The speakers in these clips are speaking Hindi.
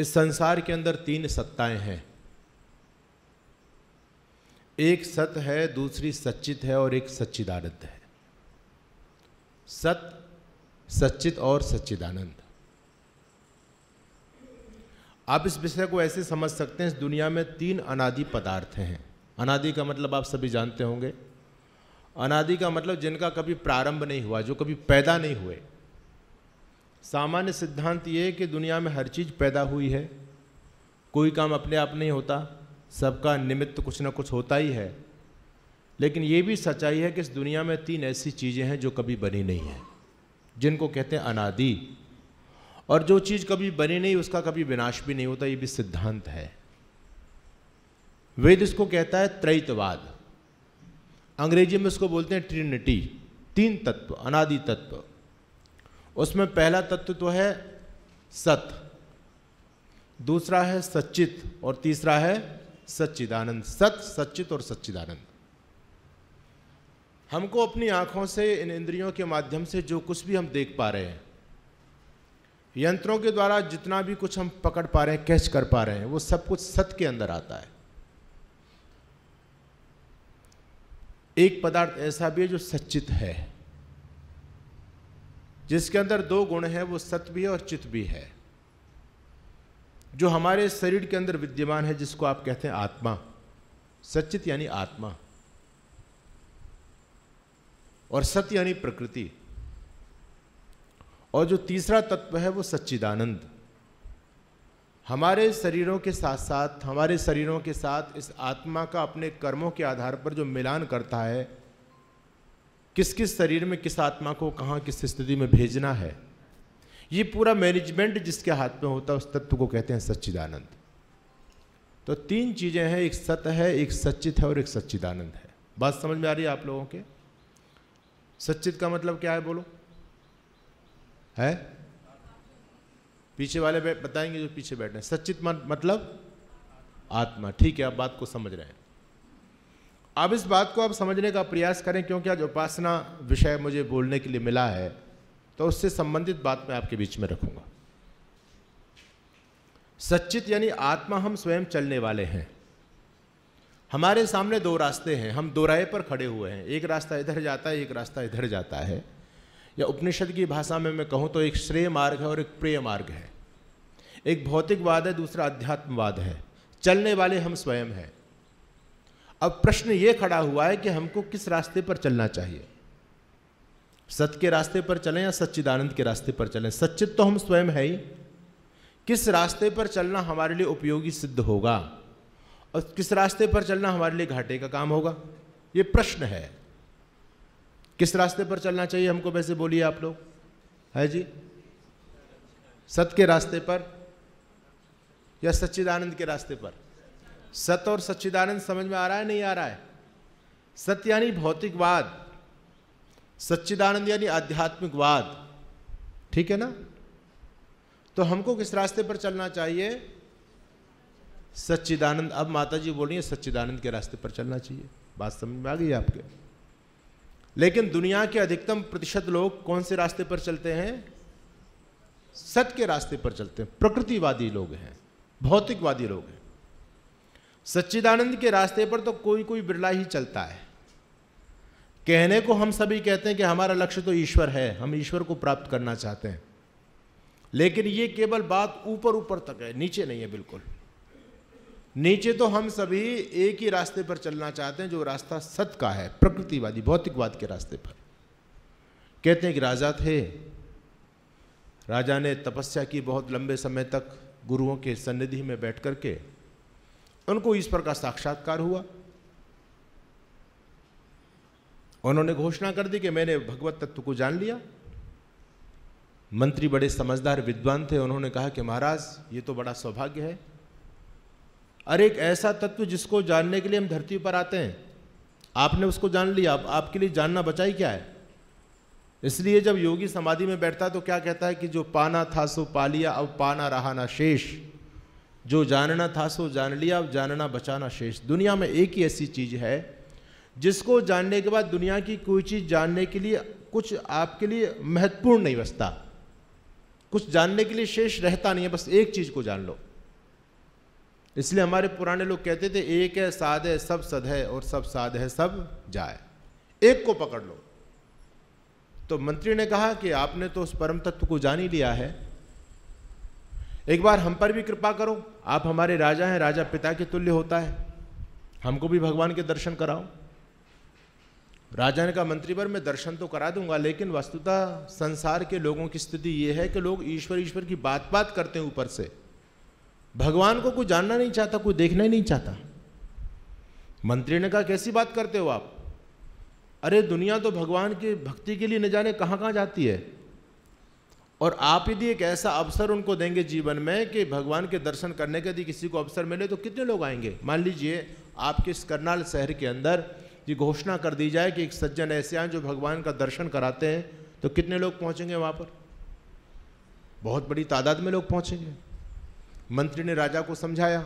इस संसार के अंदर तीन सत्ताएं हैं एक सत है दूसरी सच्चित है और एक सच्चिदानंद है सत सच्चित और सच्चिदानंद आप इस विषय को ऐसे समझ सकते हैं इस दुनिया में तीन अनादि पदार्थ हैं अनादि का मतलब आप सभी जानते होंगे अनादि का मतलब जिनका कभी प्रारंभ नहीं हुआ जो कभी पैदा नहीं हुए सामान्य सिद्धांत ये है कि दुनिया में हर चीज़ पैदा हुई है कोई काम अपने आप नहीं होता सबका निमित्त कुछ ना कुछ होता ही है लेकिन ये भी सच्चाई है कि इस दुनिया में तीन ऐसी चीज़ें हैं जो कभी बनी नहीं हैं जिनको कहते हैं अनादि और जो चीज़ कभी बनी नहीं उसका कभी विनाश भी नहीं होता ये भी सिद्धांत है वेद इसको कहता है त्रैतवाद अंग्रेजी में उसको बोलते हैं ट्रिनिटी तीन तत्व अनादि तत्व उसमें पहला तत्व तो है सत दूसरा है सच्चित और तीसरा है सच्चिदानंद सत सच्चित और सच्चिदानंद हमको अपनी आंखों से इन इंद्रियों के माध्यम से जो कुछ भी हम देख पा रहे हैं यंत्रों के द्वारा जितना भी कुछ हम पकड़ पा रहे हैं कैच कर पा रहे हैं वो सब कुछ सत के अंदर आता है एक पदार्थ ऐसा भी है जो सच्चित है जिसके अंदर दो गुण हैं वो सत भी है और चित भी है जो हमारे शरीर के अंदर विद्यमान है जिसको आप कहते हैं आत्मा सचित यानी आत्मा और सत यानी प्रकृति और जो तीसरा तत्व है वो सच्चिदानंद हमारे शरीरों के साथ साथ हमारे शरीरों के साथ इस आत्मा का अपने कर्मों के आधार पर जो मिलान करता है किस किस शरीर में किस आत्मा को कहाँ किस स्थिति में भेजना है ये पूरा मैनेजमेंट जिसके हाथ में होता है उस तत्व को कहते हैं सच्चिदानंद तो तीन चीज़ें हैं एक सत है एक सच्चित है और एक सच्चिदानंद है बात समझ में आ रही है आप लोगों के सच्चित का मतलब क्या है बोलो है पीछे वाले बताएंगे जो पीछे बैठे हैं सच्चित मतलब आत्मा ठीक है आप बात को समझ रहे हैं अब इस बात को आप समझने का प्रयास करें क्योंकि आज उपासना विषय मुझे बोलने के लिए मिला है तो उससे संबंधित बात मैं आपके बीच में रखूंगा सचित यानी आत्मा हम स्वयं चलने वाले हैं हमारे सामने दो रास्ते हैं हम दो राय पर खड़े हुए हैं एक रास्ता इधर जाता है एक रास्ता इधर जाता है या उपनिषद की भाषा में मैं कहूँ तो एक श्रेय मार्ग है और एक प्रेय मार्ग है एक भौतिकवाद है दूसरा अध्यात्मवाद है चलने वाले हम स्वयं हैं अब प्रश्न ये खड़ा हुआ है कि हमको किस रास्ते पर चलना चाहिए सत्य के रास्ते पर चलें या सच्चिदानंद के रास्ते पर चलें सच्चित तो हम स्वयं है ही किस रास्ते पर चलना हमारे लिए उपयोगी सिद्ध होगा और किस रास्ते पर चलना हमारे लिए घाटे का काम होगा ये प्रश्न है किस रास्ते पर चलना चाहिए हमको वैसे बोलिए आप लोग है जी सत्य के रास्ते पर या सच्चिदानंद के रास्ते पर सत और सच्चिदानंद समझ में आ रहा है नहीं आ रहा है सत्य यानी भौतिकवाद सच्चिदानंद यानी आध्यात्मिकवाद ठीक है ना तो हमको किस रास्ते पर चलना चाहिए सच्चिदानंद अब माता जी बोल रही है सच्चिदानंद के रास्ते पर चलना चाहिए बात समझ में आ गई आपके लेकिन दुनिया के अधिकतम प्रतिशत लोग कौन से रास्ते पर चलते हैं सत्य के रास्ते पर चलते हैं प्रकृतिवादी लोग हैं भौतिकवादी लोग हैं सच्चिदानंद के रास्ते पर तो कोई कोई बिरला ही चलता है कहने को हम सभी कहते हैं कि हमारा लक्ष्य तो ईश्वर है हम ईश्वर को प्राप्त करना चाहते हैं लेकिन ये केवल बात ऊपर ऊपर तक है नीचे नहीं है बिल्कुल नीचे तो हम सभी एक ही रास्ते पर चलना चाहते हैं जो रास्ता सत का है प्रकृतिवादी भौतिकवाद के रास्ते पर कहते हैं कि राजा थे राजा ने तपस्या की बहुत लंबे समय तक गुरुओं के सन्निधि में बैठ करके उनको ईश्वर का साक्षात्कार हुआ उन्होंने घोषणा कर दी कि मैंने भगवत तत्व को जान लिया मंत्री बड़े समझदार विद्वान थे उन्होंने कहा कि महाराज ये तो बड़ा सौभाग्य है अरे एक ऐसा तत्व जिसको जानने के लिए हम धरती पर आते हैं आपने उसको जान लिया अब आपके लिए जानना बचा ही क्या है इसलिए जब योगी समाधि में बैठता है तो क्या कहता है कि जो पाना था सो पा लिया अब पाना रहा ना शेष जो जानना था सो जान लिया अब जानना बचाना शेष दुनिया में एक ही ऐसी चीज़ है जिसको जानने के बाद दुनिया की कोई चीज़ जानने के लिए कुछ आपके लिए महत्वपूर्ण नहीं बचता कुछ जानने के लिए शेष रहता नहीं है बस एक चीज़ को जान लो इसलिए हमारे पुराने लोग कहते थे एक है साध है सब सद है और सब साध है सब जाए एक को पकड़ लो तो मंत्री ने कहा कि आपने तो उस परम तत्व को जान ही लिया है एक बार हम पर भी कृपा करो आप हमारे राजा हैं राजा पिता के तुल्य होता है हमको भी भगवान के दर्शन कराओ राजा ने कहा मंत्री पर मैं दर्शन तो करा दूंगा लेकिन वस्तुतः संसार के लोगों की स्थिति यह है कि लोग ईश्वर ईश्वर की बात बात करते हैं ऊपर से भगवान को कोई जानना नहीं चाहता कोई देखना ही नहीं चाहता मंत्री ने कहा कैसी बात करते हो आप अरे दुनिया तो भगवान की भक्ति के लिए न जाने कहाँ कहाँ जाती है और आप यदि एक ऐसा अवसर उनको देंगे जीवन में कि भगवान के दर्शन करने का यदि किसी को अवसर मिले तो कितने लोग आएंगे मान लीजिए आपके इस करनाल शहर के अंदर ये घोषणा कर दी जाए कि एक सज्जन ऐसे आए जो भगवान का दर्शन कराते हैं तो कितने लोग पहुँचेंगे वहाँ पर बहुत बड़ी तादाद में लोग पहुँचेंगे मंत्री ने राजा को समझाया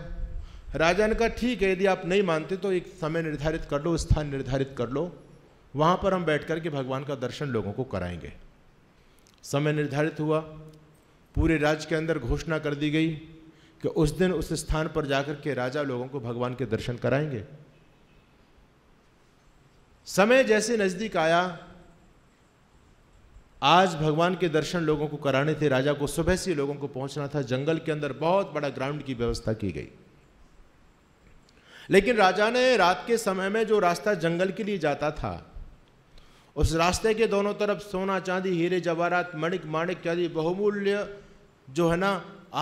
राजा ने कहा ठीक है यदि आप नहीं मानते तो एक समय निर्धारित कर लो स्थान निर्धारित कर लो वहाँ पर हम बैठ कर के भगवान का दर्शन लोगों को कराएंगे समय निर्धारित हुआ पूरे राज्य के अंदर घोषणा कर दी गई कि उस दिन उस स्थान पर जाकर के राजा लोगों को भगवान के दर्शन कराएंगे समय जैसे नज़दीक आया आज भगवान के दर्शन लोगों को कराने थे राजा को सुबह से लोगों को पहुंचना था जंगल के अंदर बहुत बड़ा ग्राउंड की व्यवस्था की गई लेकिन राजा ने रात के समय में जो रास्ता जंगल के लिए जाता था उस रास्ते के दोनों तरफ सोना चांदी हीरे जवाहरात मणिक माणिक आदि बहुमूल्य जो है ना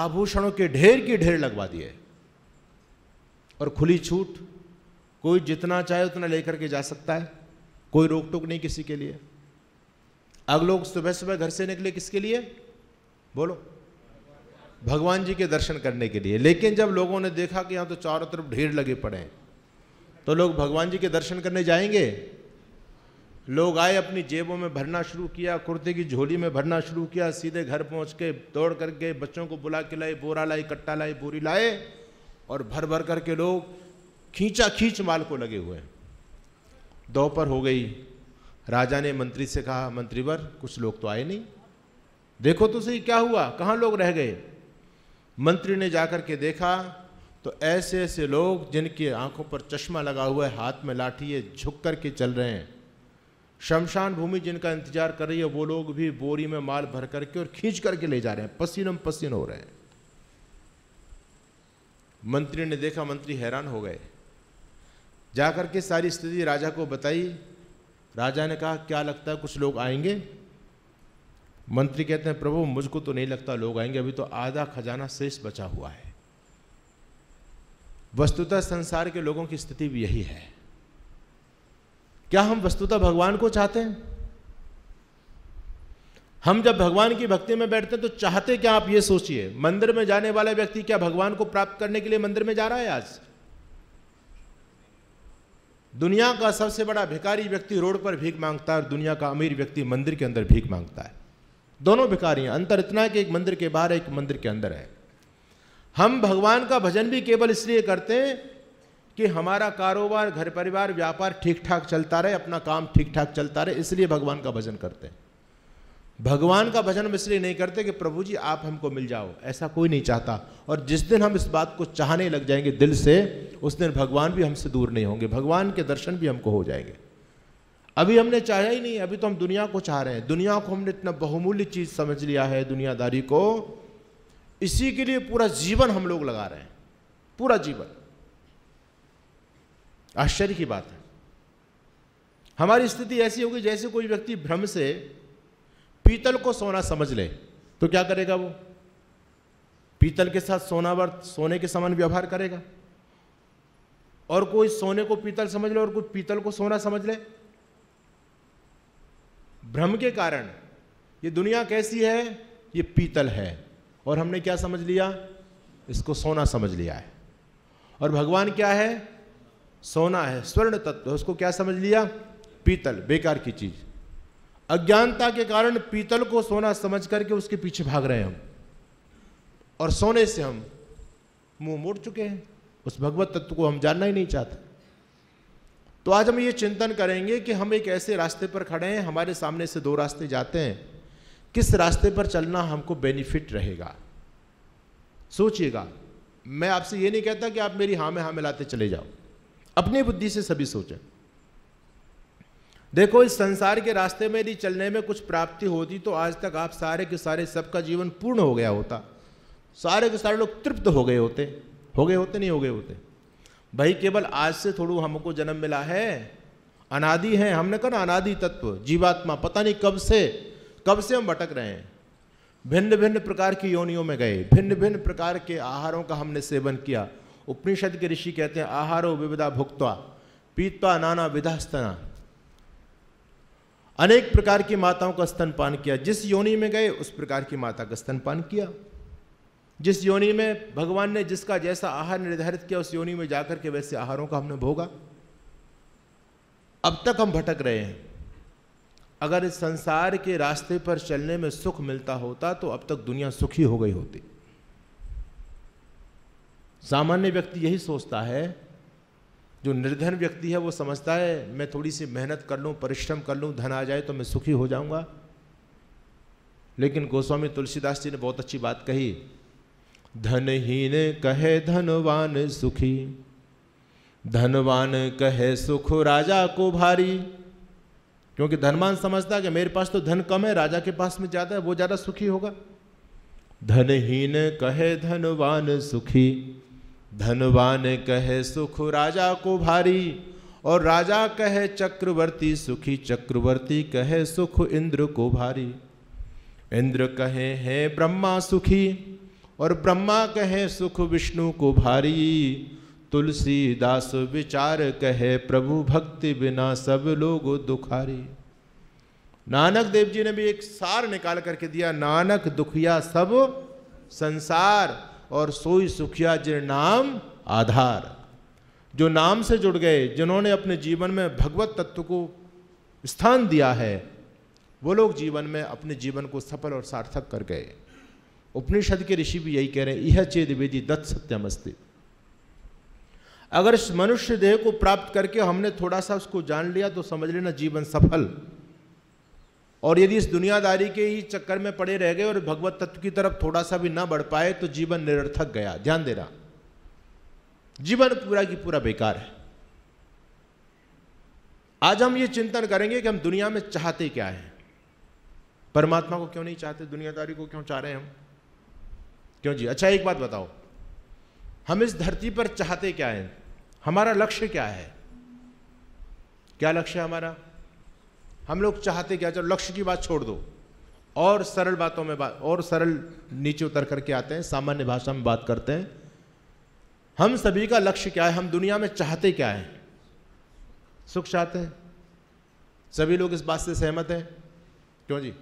आभूषणों के ढेर की ढेर लगवा दिए और खुली छूट कोई जितना चाहे उतना लेकर के जा सकता है कोई रोक टोक नहीं किसी के लिए अब लोग सुबह सुबह घर से निकले किसके लिए बोलो भगवान जी के दर्शन करने के लिए लेकिन जब लोगों ने देखा कि यहाँ तो चारों तरफ ढेर लगे पड़े हैं तो लोग भगवान जी के दर्शन करने जाएंगे लोग आए अपनी जेबों में भरना शुरू किया कुर्ते की झोली में भरना शुरू किया सीधे घर पहुंच के दौड़ करके बच्चों को बुला के लाए बोरा लाए कट्टा लाए बोरी लाए और भर भर करके लोग खींचा खींच माल को लगे हुए दोपहर हो गई राजा ने मंत्री से कहा मंत्रीवर कुछ लोग तो आए नहीं देखो तो सही क्या हुआ कहाँ लोग रह गए मंत्री ने जाकर के देखा तो ऐसे ऐसे लोग जिनकी आंखों पर चश्मा लगा हुआ है हाथ में लाठी है झुक करके चल रहे हैं शमशान भूमि जिनका इंतजार कर रही है वो लोग भी बोरी में माल भर करके और खींच करके ले जा रहे हैं पसीनम पसीन हो रहे हैं मंत्री ने देखा मंत्री हैरान हो गए जाकर के सारी स्थिति राजा को बताई राजा ने कहा क्या लगता है कुछ लोग आएंगे मंत्री कहते हैं प्रभु मुझको तो नहीं लगता लोग आएंगे अभी तो आधा खजाना शेष बचा हुआ है वस्तुतः संसार के लोगों की स्थिति भी यही है क्या हम वस्तुतः भगवान को चाहते हैं हम जब भगवान की भक्ति में बैठते हैं तो चाहते क्या आप ये सोचिए मंदिर में जाने वाला व्यक्ति क्या भगवान को प्राप्त करने के लिए मंदिर में जा रहा है आज दुनिया का सबसे बड़ा भिकारी व्यक्ति रोड पर भीख मांगता है और दुनिया का अमीर व्यक्ति मंदिर के अंदर भीख मांगता है दोनों भिकारी हैं अंतर इतना है कि एक मंदिर के बाहर एक मंदिर के अंदर है हम भगवान का भजन भी केवल इसलिए करते हैं कि हमारा कारोबार घर परिवार व्यापार ठीक ठाक चलता रहे अपना काम ठीक ठाक चलता रहे इसलिए भगवान का भजन करते हैं भगवान का भजन हम इसलिए नहीं करते कि प्रभु जी आप हमको मिल जाओ ऐसा कोई नहीं चाहता और जिस दिन हम इस बात को चाहने लग जाएंगे दिल से उस दिन भगवान भी हमसे दूर नहीं होंगे भगवान के दर्शन भी हमको हो जाएंगे अभी हमने चाहा ही नहीं अभी तो हम दुनिया को चाह रहे हैं दुनिया को हमने इतना बहुमूल्य चीज़ समझ लिया है दुनियादारी को इसी के लिए पूरा जीवन हम लोग लगा रहे हैं पूरा जीवन आश्चर्य की बात है हमारी स्थिति ऐसी होगी जैसे कोई व्यक्ति भ्रम से पीतल को सोना समझ ले तो क्या करेगा वो पीतल के साथ सोना वर्त सोने के समान व्यवहार करेगा और कोई सोने को पीतल समझ ले और कोई पीतल को सोना समझ ले भ्रम के कारण ये दुनिया कैसी है ये पीतल है और हमने क्या समझ लिया इसको सोना समझ लिया है और भगवान क्या है सोना है स्वर्ण तत्व उसको क्या समझ लिया पीतल बेकार की चीज अज्ञानता के कारण पीतल को सोना समझ करके उसके पीछे भाग रहे हैं हम और सोने से हम मुंह मोड़ चुके हैं उस भगवत तत्व को हम जानना ही नहीं चाहते तो आज हम ये चिंतन करेंगे कि हम एक ऐसे रास्ते पर खड़े हैं हमारे सामने से दो रास्ते जाते हैं किस रास्ते पर चलना हमको बेनिफिट रहेगा सोचिएगा मैं आपसे ये नहीं कहता कि आप मेरी हाँ में हाँ मिलाते चले जाओ अपनी बुद्धि से सभी सोचे देखो इस संसार के रास्ते में यदि चलने में कुछ प्राप्ति होती तो आज तक आप सारे के सारे सबका जीवन पूर्ण हो गया होता सारे के सारे लोग तृप्त हो गए होते हो गए होते नहीं हो गए होते भाई केवल आज से थोड़ू हमको जन्म मिला है अनादि है हमने कहा ना अनादि तत्व जीवात्मा पता नहीं कब से कब से हम भटक रहे हैं भिन्न भिन्न प्रकार की योनियों में गए भिन्न भिन्न प्रकार के आहारों का हमने सेवन किया उपनिषद के ऋषि कहते हैं आहारो विविधा भुक्ता पीतवा नाना विधा स्तना अनेक प्रकार की माताओं का स्तनपान किया जिस योनि में गए उस प्रकार की माता का स्तनपान किया जिस योनि में भगवान ने जिसका जैसा आहार निर्धारित किया उस योनि में जाकर के वैसे आहारों का हमने भोगा अब तक हम भटक रहे हैं अगर इस संसार के रास्ते पर चलने में सुख मिलता होता तो अब तक दुनिया सुखी हो गई होती सामान्य व्यक्ति यही सोचता है जो निर्धन व्यक्ति है वो समझता है मैं थोड़ी सी मेहनत कर लूँ परिश्रम कर लूँ धन आ जाए तो मैं सुखी हो जाऊँगा लेकिन गोस्वामी तुलसीदास जी ने बहुत अच्छी बात कही धनहीन कहे धनवान सुखी धनवान कहे सुख राजा को भारी क्योंकि धनवान समझता है कि मेरे पास तो धन कम है राजा के पास में ज़्यादा है वो ज़्यादा सुखी होगा धनहीन कहे धनवान सुखी धनवान कहे सुख राजा को भारी और राजा कहे चक्रवर्ती सुखी चक्रवर्ती कहे सुख इंद्र को भारी इंद्र कहे हैं ब्रह्मा सुखी और ब्रह्मा कहे सुख विष्णु को भारी तुलसी दास विचार कहे प्रभु भक्ति बिना सब लोग दुखारी नानक देव जी ने भी एक सार निकाल करके दिया नानक दुखिया सब संसार और सोई सुखिया जिन नाम आधार जो नाम से जुड़ गए जिन्होंने अपने जीवन में भगवत तत्व को स्थान दिया है वो लोग जीवन में अपने जीवन को सफल और सार्थक कर गए उपनिषद के ऋषि भी यही कह रहे हैं यह चेद वेदी दत्त सत्यम अगर इस मनुष्य देह को प्राप्त करके हमने थोड़ा सा उसको जान लिया तो समझ लेना जीवन सफल और यदि इस दुनियादारी के ही चक्कर में पड़े रह गए और भगवत तत्व की तरफ थोड़ा सा भी ना बढ़ पाए तो जीवन निरर्थक गया ध्यान देना जीवन पूरा की पूरा बेकार है आज हम ये चिंतन करेंगे कि हम दुनिया में चाहते क्या है परमात्मा को क्यों नहीं चाहते दुनियादारी को क्यों चाह रहे हैं हम क्यों जी अच्छा एक बात बताओ हम इस धरती पर चाहते क्या है हमारा लक्ष्य क्या है क्या लक्ष्य है हमारा हम लोग चाहते क्या चलो लक्ष्य की बात छोड़ दो और सरल बातों में बात और सरल नीचे उतर करके आते हैं सामान्य भाषा में बात करते हैं हम सभी का लक्ष्य क्या है हम दुनिया में चाहते क्या है सुख चाहते हैं सभी लोग इस बात से सहमत हैं क्यों जी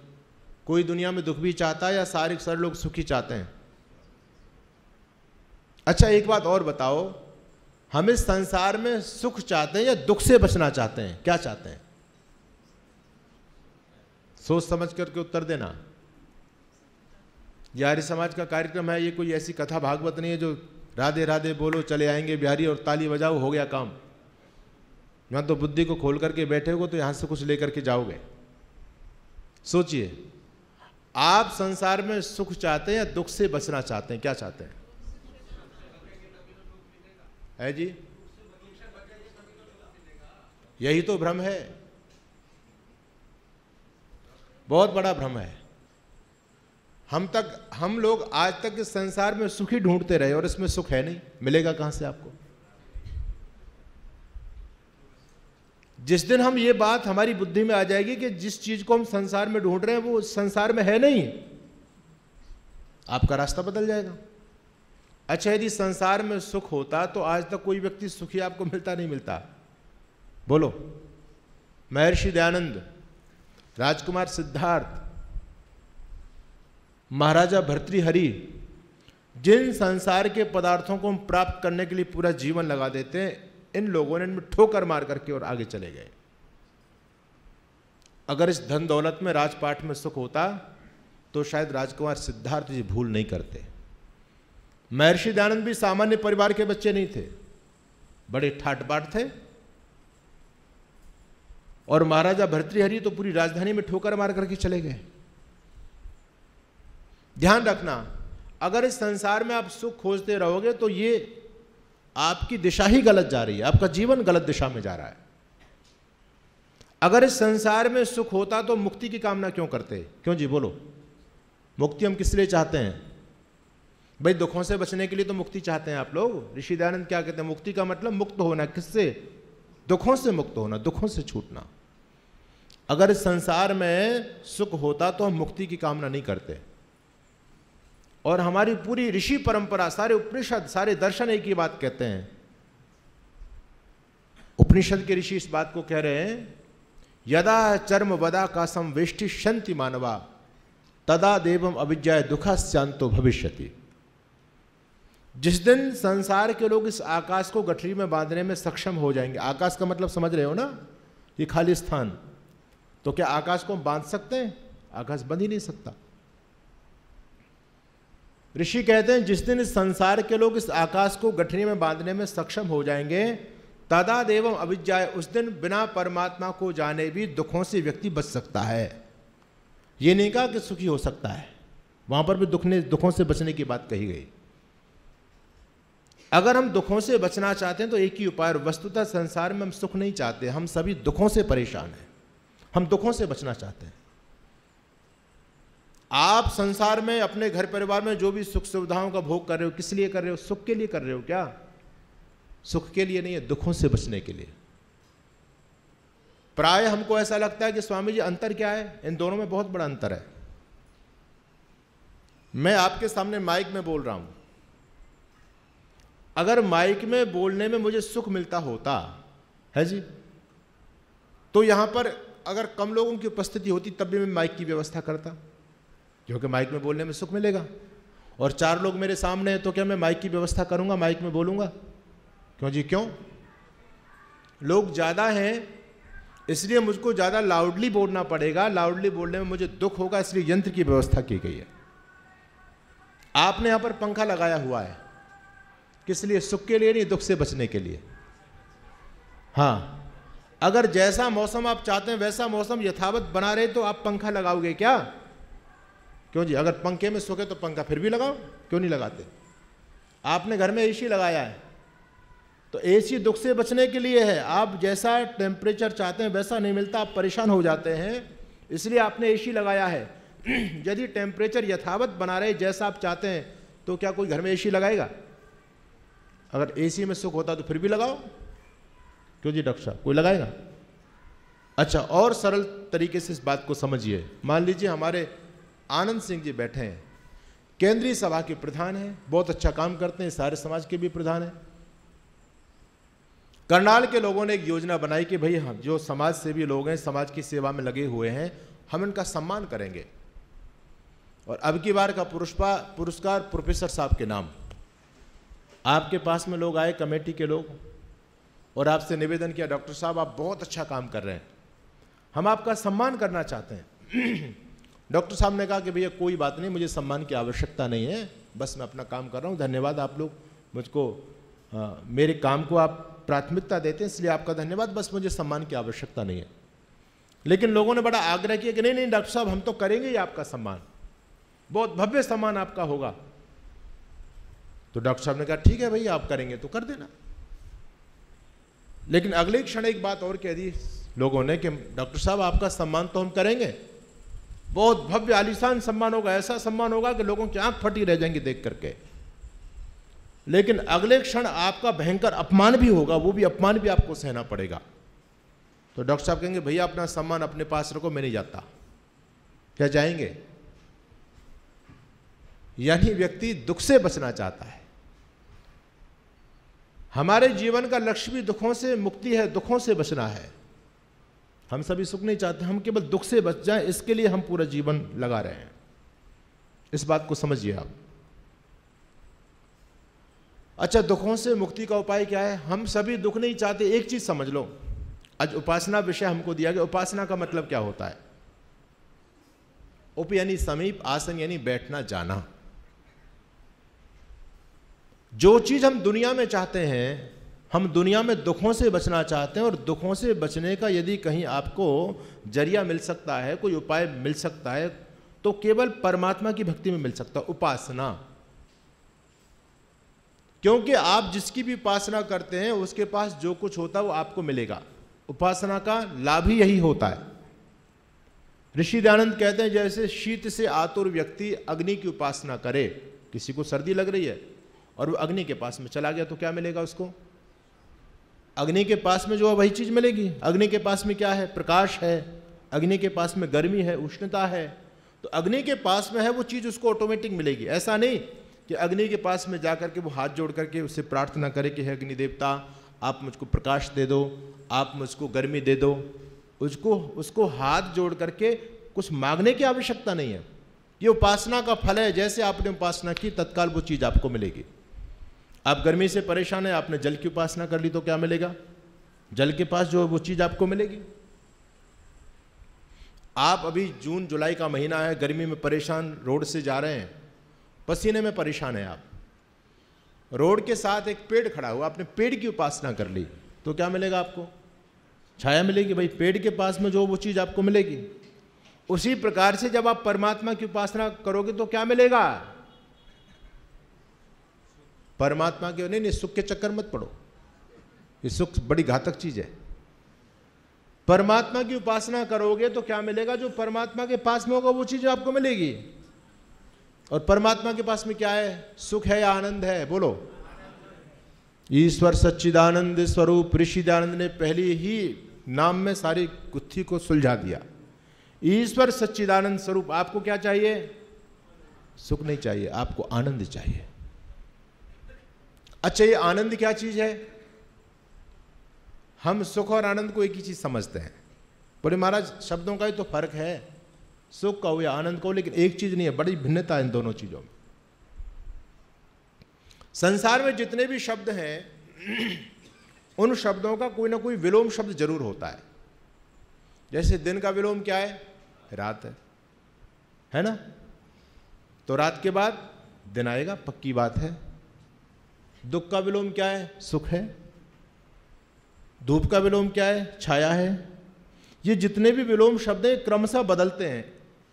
कोई दुनिया में दुख भी चाहता है या सारे सर लोग सुखी चाहते हैं अच्छा एक बात और बताओ हम इस संसार में सुख चाहते हैं या दुख से बचना चाहते हैं क्या चाहते हैं सोच समझ करके उत्तर देना यह आर्य समाज का कार्यक्रम है ये कोई ऐसी कथा भागवत नहीं है जो राधे राधे बोलो चले आएंगे बिहारी और ताली बजाओ हो गया काम यहां तो बुद्धि को खोल करके बैठे हो तो यहां से कुछ लेकर के जाओगे सोचिए आप संसार में सुख चाहते हैं या दुख से बचना चाहते हैं क्या चाहते हैं है जी यही तो भ्रम है बहुत बड़ा भ्रम है हम तक हम लोग आज तक इस संसार में सुखी ढूंढते रहे और इसमें सुख है नहीं मिलेगा कहां से आपको जिस दिन हम ये बात हमारी बुद्धि में आ जाएगी कि जिस चीज को हम संसार में ढूंढ रहे हैं वो संसार में है नहीं आपका रास्ता बदल जाएगा अच्छा यदि संसार में सुख होता तो आज तक कोई व्यक्ति सुखी आपको मिलता नहीं मिलता बोलो महर्षि दयानंद राजकुमार सिद्धार्थ महाराजा भर्तृहरि जिन संसार के पदार्थों को हम प्राप्त करने के लिए पूरा जीवन लगा देते हैं इन लोगों ने इनमें ठोकर मार करके और आगे चले गए अगर इस धन दौलत में राजपाठ में सुख होता तो शायद राजकुमार सिद्धार्थ जी भूल नहीं करते महर्षि दयानंद भी सामान्य परिवार के बच्चे नहीं थे बड़े ठाट बाट थे और महाराजा भर्तृहरि तो पूरी राजधानी में ठोकर मार करके चले गए ध्यान रखना अगर इस संसार में आप सुख खोजते रहोगे तो ये आपकी दिशा ही गलत जा रही है आपका जीवन गलत दिशा में जा रहा है अगर इस संसार में सुख होता तो मुक्ति की कामना क्यों करते क्यों जी बोलो मुक्ति हम किस लिए चाहते हैं भाई दुखों से बचने के लिए तो मुक्ति चाहते हैं आप लोग ऋषि दयानंद क्या कहते हैं मुक्ति का मतलब मुक्त होना किससे दुखों से मुक्त होना दुखों से छूटना अगर संसार में सुख होता तो हम मुक्ति की कामना नहीं करते और हमारी पूरी ऋषि परंपरा सारे उपनिषद सारे दर्शन एक ही बात कहते हैं उपनिषद के ऋषि इस बात को कह रहे हैं यदा चर्म वदा का संवेष्टि शांति मानवा तदा देवम अभिज्ञाय शांतो भविष्य जिस दिन संसार के लोग इस आकाश को गठरी में बांधने में सक्षम हो जाएंगे आकाश का मतलब समझ रहे हो ना ये खाली स्थान तो क्या आकाश को हम बांध सकते हैं आकाश बंध ही नहीं सकता ऋषि कहते हैं जिस दिन इस संसार के लोग इस आकाश को गठरी में बांधने में सक्षम हो जाएंगे तदा देवम अभिज्ञाय उस दिन बिना परमात्मा को जाने भी दुखों से व्यक्ति बच सकता है ये नहीं कहा कि सुखी हो सकता है वहां पर भी दुख ने दुखों से बचने की बात कही गई अगर हम दुखों से बचना चाहते हैं तो एक ही उपाय वस्तुतः संसार में हम सुख नहीं चाहते हम सभी दुखों से परेशान हैं हम दुखों से बचना चाहते हैं आप संसार में अपने घर परिवार में जो भी सुख सुविधाओं का भोग कर रहे हो किस लिए कर रहे हो सुख के लिए कर रहे हो क्या सुख के लिए नहीं है दुखों से बचने के लिए प्राय हमको ऐसा लगता है कि स्वामी जी अंतर क्या है इन दोनों में बहुत बड़ा अंतर है मैं आपके सामने माइक में बोल रहा हूं अगर माइक में बोलने में मुझे सुख मिलता होता है जी तो यहां पर अगर कम लोगों की उपस्थिति होती तब भी मैं माइक की व्यवस्था करता क्योंकि माइक में बोलने में सुख मिलेगा और चार लोग मेरे सामने हैं तो क्या मैं माइक की व्यवस्था करूंगा माइक में बोलूंगा क्यों जी क्यों लोग ज़्यादा हैं इसलिए मुझको ज़्यादा लाउडली बोलना पड़ेगा लाउडली बोलने में मुझे दुख होगा इसलिए यंत्र की व्यवस्था की गई है आपने यहां पर पंखा लगाया हुआ है किस लिए सुख के लिए नहीं दुख से बचने के लिए हाँ अगर जैसा मौसम आप चाहते हैं वैसा मौसम यथावत बना रहे तो आप पंखा लगाओगे क्या क्यों जी अगर पंखे में सोखे तो पंखा फिर भी लगाओ क्यों नहीं लगाते आपने घर में एसी लगाया है तो एसी दुख से बचने के लिए है आप जैसा टेम्परेचर चाहते हैं वैसा नहीं मिलता आप परेशान हो जाते हैं इसलिए आपने एसी लगाया है यदि टेम्परेचर यथावत बना रहे जैसा आप चाहते हैं तो क्या कोई घर में ए लगाएगा अगर एसी में सुख होता तो फिर भी लगाओ क्यों जी डॉक्टर साहब कोई लगाएगा अच्छा और सरल तरीके से इस बात को समझिए मान लीजिए हमारे आनंद सिंह जी बैठे हैं केंद्रीय सभा के प्रधान हैं बहुत अच्छा काम करते हैं सारे समाज के भी प्रधान हैं करनाल के लोगों ने एक योजना बनाई कि भाई हम जो समाज से भी लोग हैं समाज की सेवा में लगे हुए हैं हम इनका सम्मान करेंगे और अब की बार का पुरस्कार प्रोफेसर साहब के नाम आपके पास में लोग आए कमेटी के लोग और आपसे निवेदन किया डॉक्टर साहब आप बहुत अच्छा काम कर रहे हैं हम आपका सम्मान करना चाहते हैं डॉक्टर साहब ने कहा कि भैया कोई बात नहीं मुझे सम्मान की आवश्यकता नहीं है बस मैं अपना काम कर रहा हूँ धन्यवाद आप लोग मुझको आ, हाँ, मेरे काम को आप प्राथमिकता देते हैं इसलिए आपका धन्यवाद बस मुझे सम्मान की आवश्यकता नहीं है लेकिन लोगों ने बड़ा आग्रह किया कि नहीं नहीं डॉक्टर साहब हम तो करेंगे ही आपका सम्मान बहुत भव्य सम्मान आपका होगा तो डॉक्टर साहब ने कहा ठीक है भैया आप करेंगे तो कर देना लेकिन अगले क्षण एक बात और कह दी लोगों ने कि डॉक्टर साहब आपका सम्मान तो हम करेंगे बहुत भव्य आलिशान सम्मान होगा ऐसा सम्मान होगा कि लोगों की आंख फटी रह जाएंगी देख करके लेकिन अगले क्षण आपका भयंकर अपमान भी होगा वो भी अपमान भी आपको सहना पड़ेगा तो डॉक्टर साहब कहेंगे भैया अपना सम्मान अपने पास रखो मैं नहीं जाता क्या जाएंगे यानी व्यक्ति दुख से बचना चाहता है हमारे जीवन का लक्ष्य भी दुखों से मुक्ति है दुखों से बचना है हम सभी सुख नहीं चाहते हम केवल दुख से बच जाएं इसके लिए हम पूरा जीवन लगा रहे हैं इस बात को समझिए आप अच्छा दुखों से मुक्ति का उपाय क्या है हम सभी दुख नहीं चाहते एक चीज समझ लो आज उपासना विषय हमको दिया गया उपासना का मतलब क्या होता है उप यानी समीप आसन यानी बैठना जाना जो चीज़ हम दुनिया में चाहते हैं हम दुनिया में दुखों से बचना चाहते हैं और दुखों से बचने का यदि कहीं आपको जरिया मिल सकता है कोई उपाय मिल सकता है तो केवल परमात्मा की भक्ति में मिल सकता है उपासना क्योंकि आप जिसकी भी उपासना करते हैं उसके पास जो कुछ होता है वो आपको मिलेगा उपासना का लाभ ही यही होता है ऋषि दयानंद कहते हैं जैसे शीत से आतुर व्यक्ति अग्नि की उपासना करे किसी को सर्दी लग रही है और वो अग्नि के पास में चला गया तो क्या मिलेगा उसको अग्नि के पास में जो है वही चीज़ मिलेगी अग्नि के पास में क्या है प्रकाश है अग्नि के पास में गर्मी है उष्णता है तो अग्नि के पास में है वो चीज़ उसको ऑटोमेटिक मिलेगी ऐसा नहीं कि अग्नि के पास में जा करके वो हाथ जोड़ करके उससे प्रार्थना करे कि हे अग्नि देवता आप मुझको प्रकाश दे दो आप मुझको गर्मी दे दो उसको उसको हाथ जोड़ करके कुछ मांगने की आवश्यकता नहीं है ये उपासना का फल है जैसे आपने उपासना की तत्काल वो चीज़ आपको मिलेगी आप गर्मी से परेशान है आपने जल की उपासना कर ली तो क्या मिलेगा जल के पास जो वो चीज़ आपको मिलेगी आप अभी जून जुलाई का महीना है गर्मी में परेशान रोड से जा रहे हैं पसीने में परेशान है आप रोड के साथ एक पेड़ खड़ा हुआ आपने पेड़ की उपासना कर ली तो क्या मिलेगा आपको छाया मिलेगी भाई पेड़ के पास में जो वो चीज़ आपको मिलेगी उसी प्रकार से जब आप परमात्मा की उपासना करोगे तो क्या मिलेगा परमात्मा के नहीं नहीं सुख के चक्कर मत पड़ो ये सुख बड़ी घातक चीज है परमात्मा की उपासना करोगे तो क्या मिलेगा जो परमात्मा के पास में होगा वो चीज आपको मिलेगी और परमात्मा के पास में क्या है सुख है या आनंद है बोलो ईश्वर सच्चिदानंद स्वरूप ऋषिदानंद ने पहले ही नाम में सारी गुत्थी को सुलझा दिया ईश्वर सच्चिदानंद स्वरूप आपको क्या चाहिए सुख नहीं चाहिए आपको आनंद चाहिए अच्छा ये आनंद क्या चीज है हम सुख और आनंद को एक ही चीज समझते हैं बोले महाराज शब्दों का ही तो फर्क है सुख का हो या आनंद का हो लेकिन एक चीज नहीं है बड़ी भिन्नता है इन दोनों चीजों में संसार में जितने भी शब्द हैं उन शब्दों का कोई ना कोई विलोम शब्द जरूर होता है जैसे दिन का विलोम क्या है रात है है ना तो रात के बाद दिन आएगा पक्की बात है दुख का विलोम क्या है सुख है धूप का विलोम क्या है छाया है ये जितने भी विलोम शब्द हैं क्रमशः बदलते हैं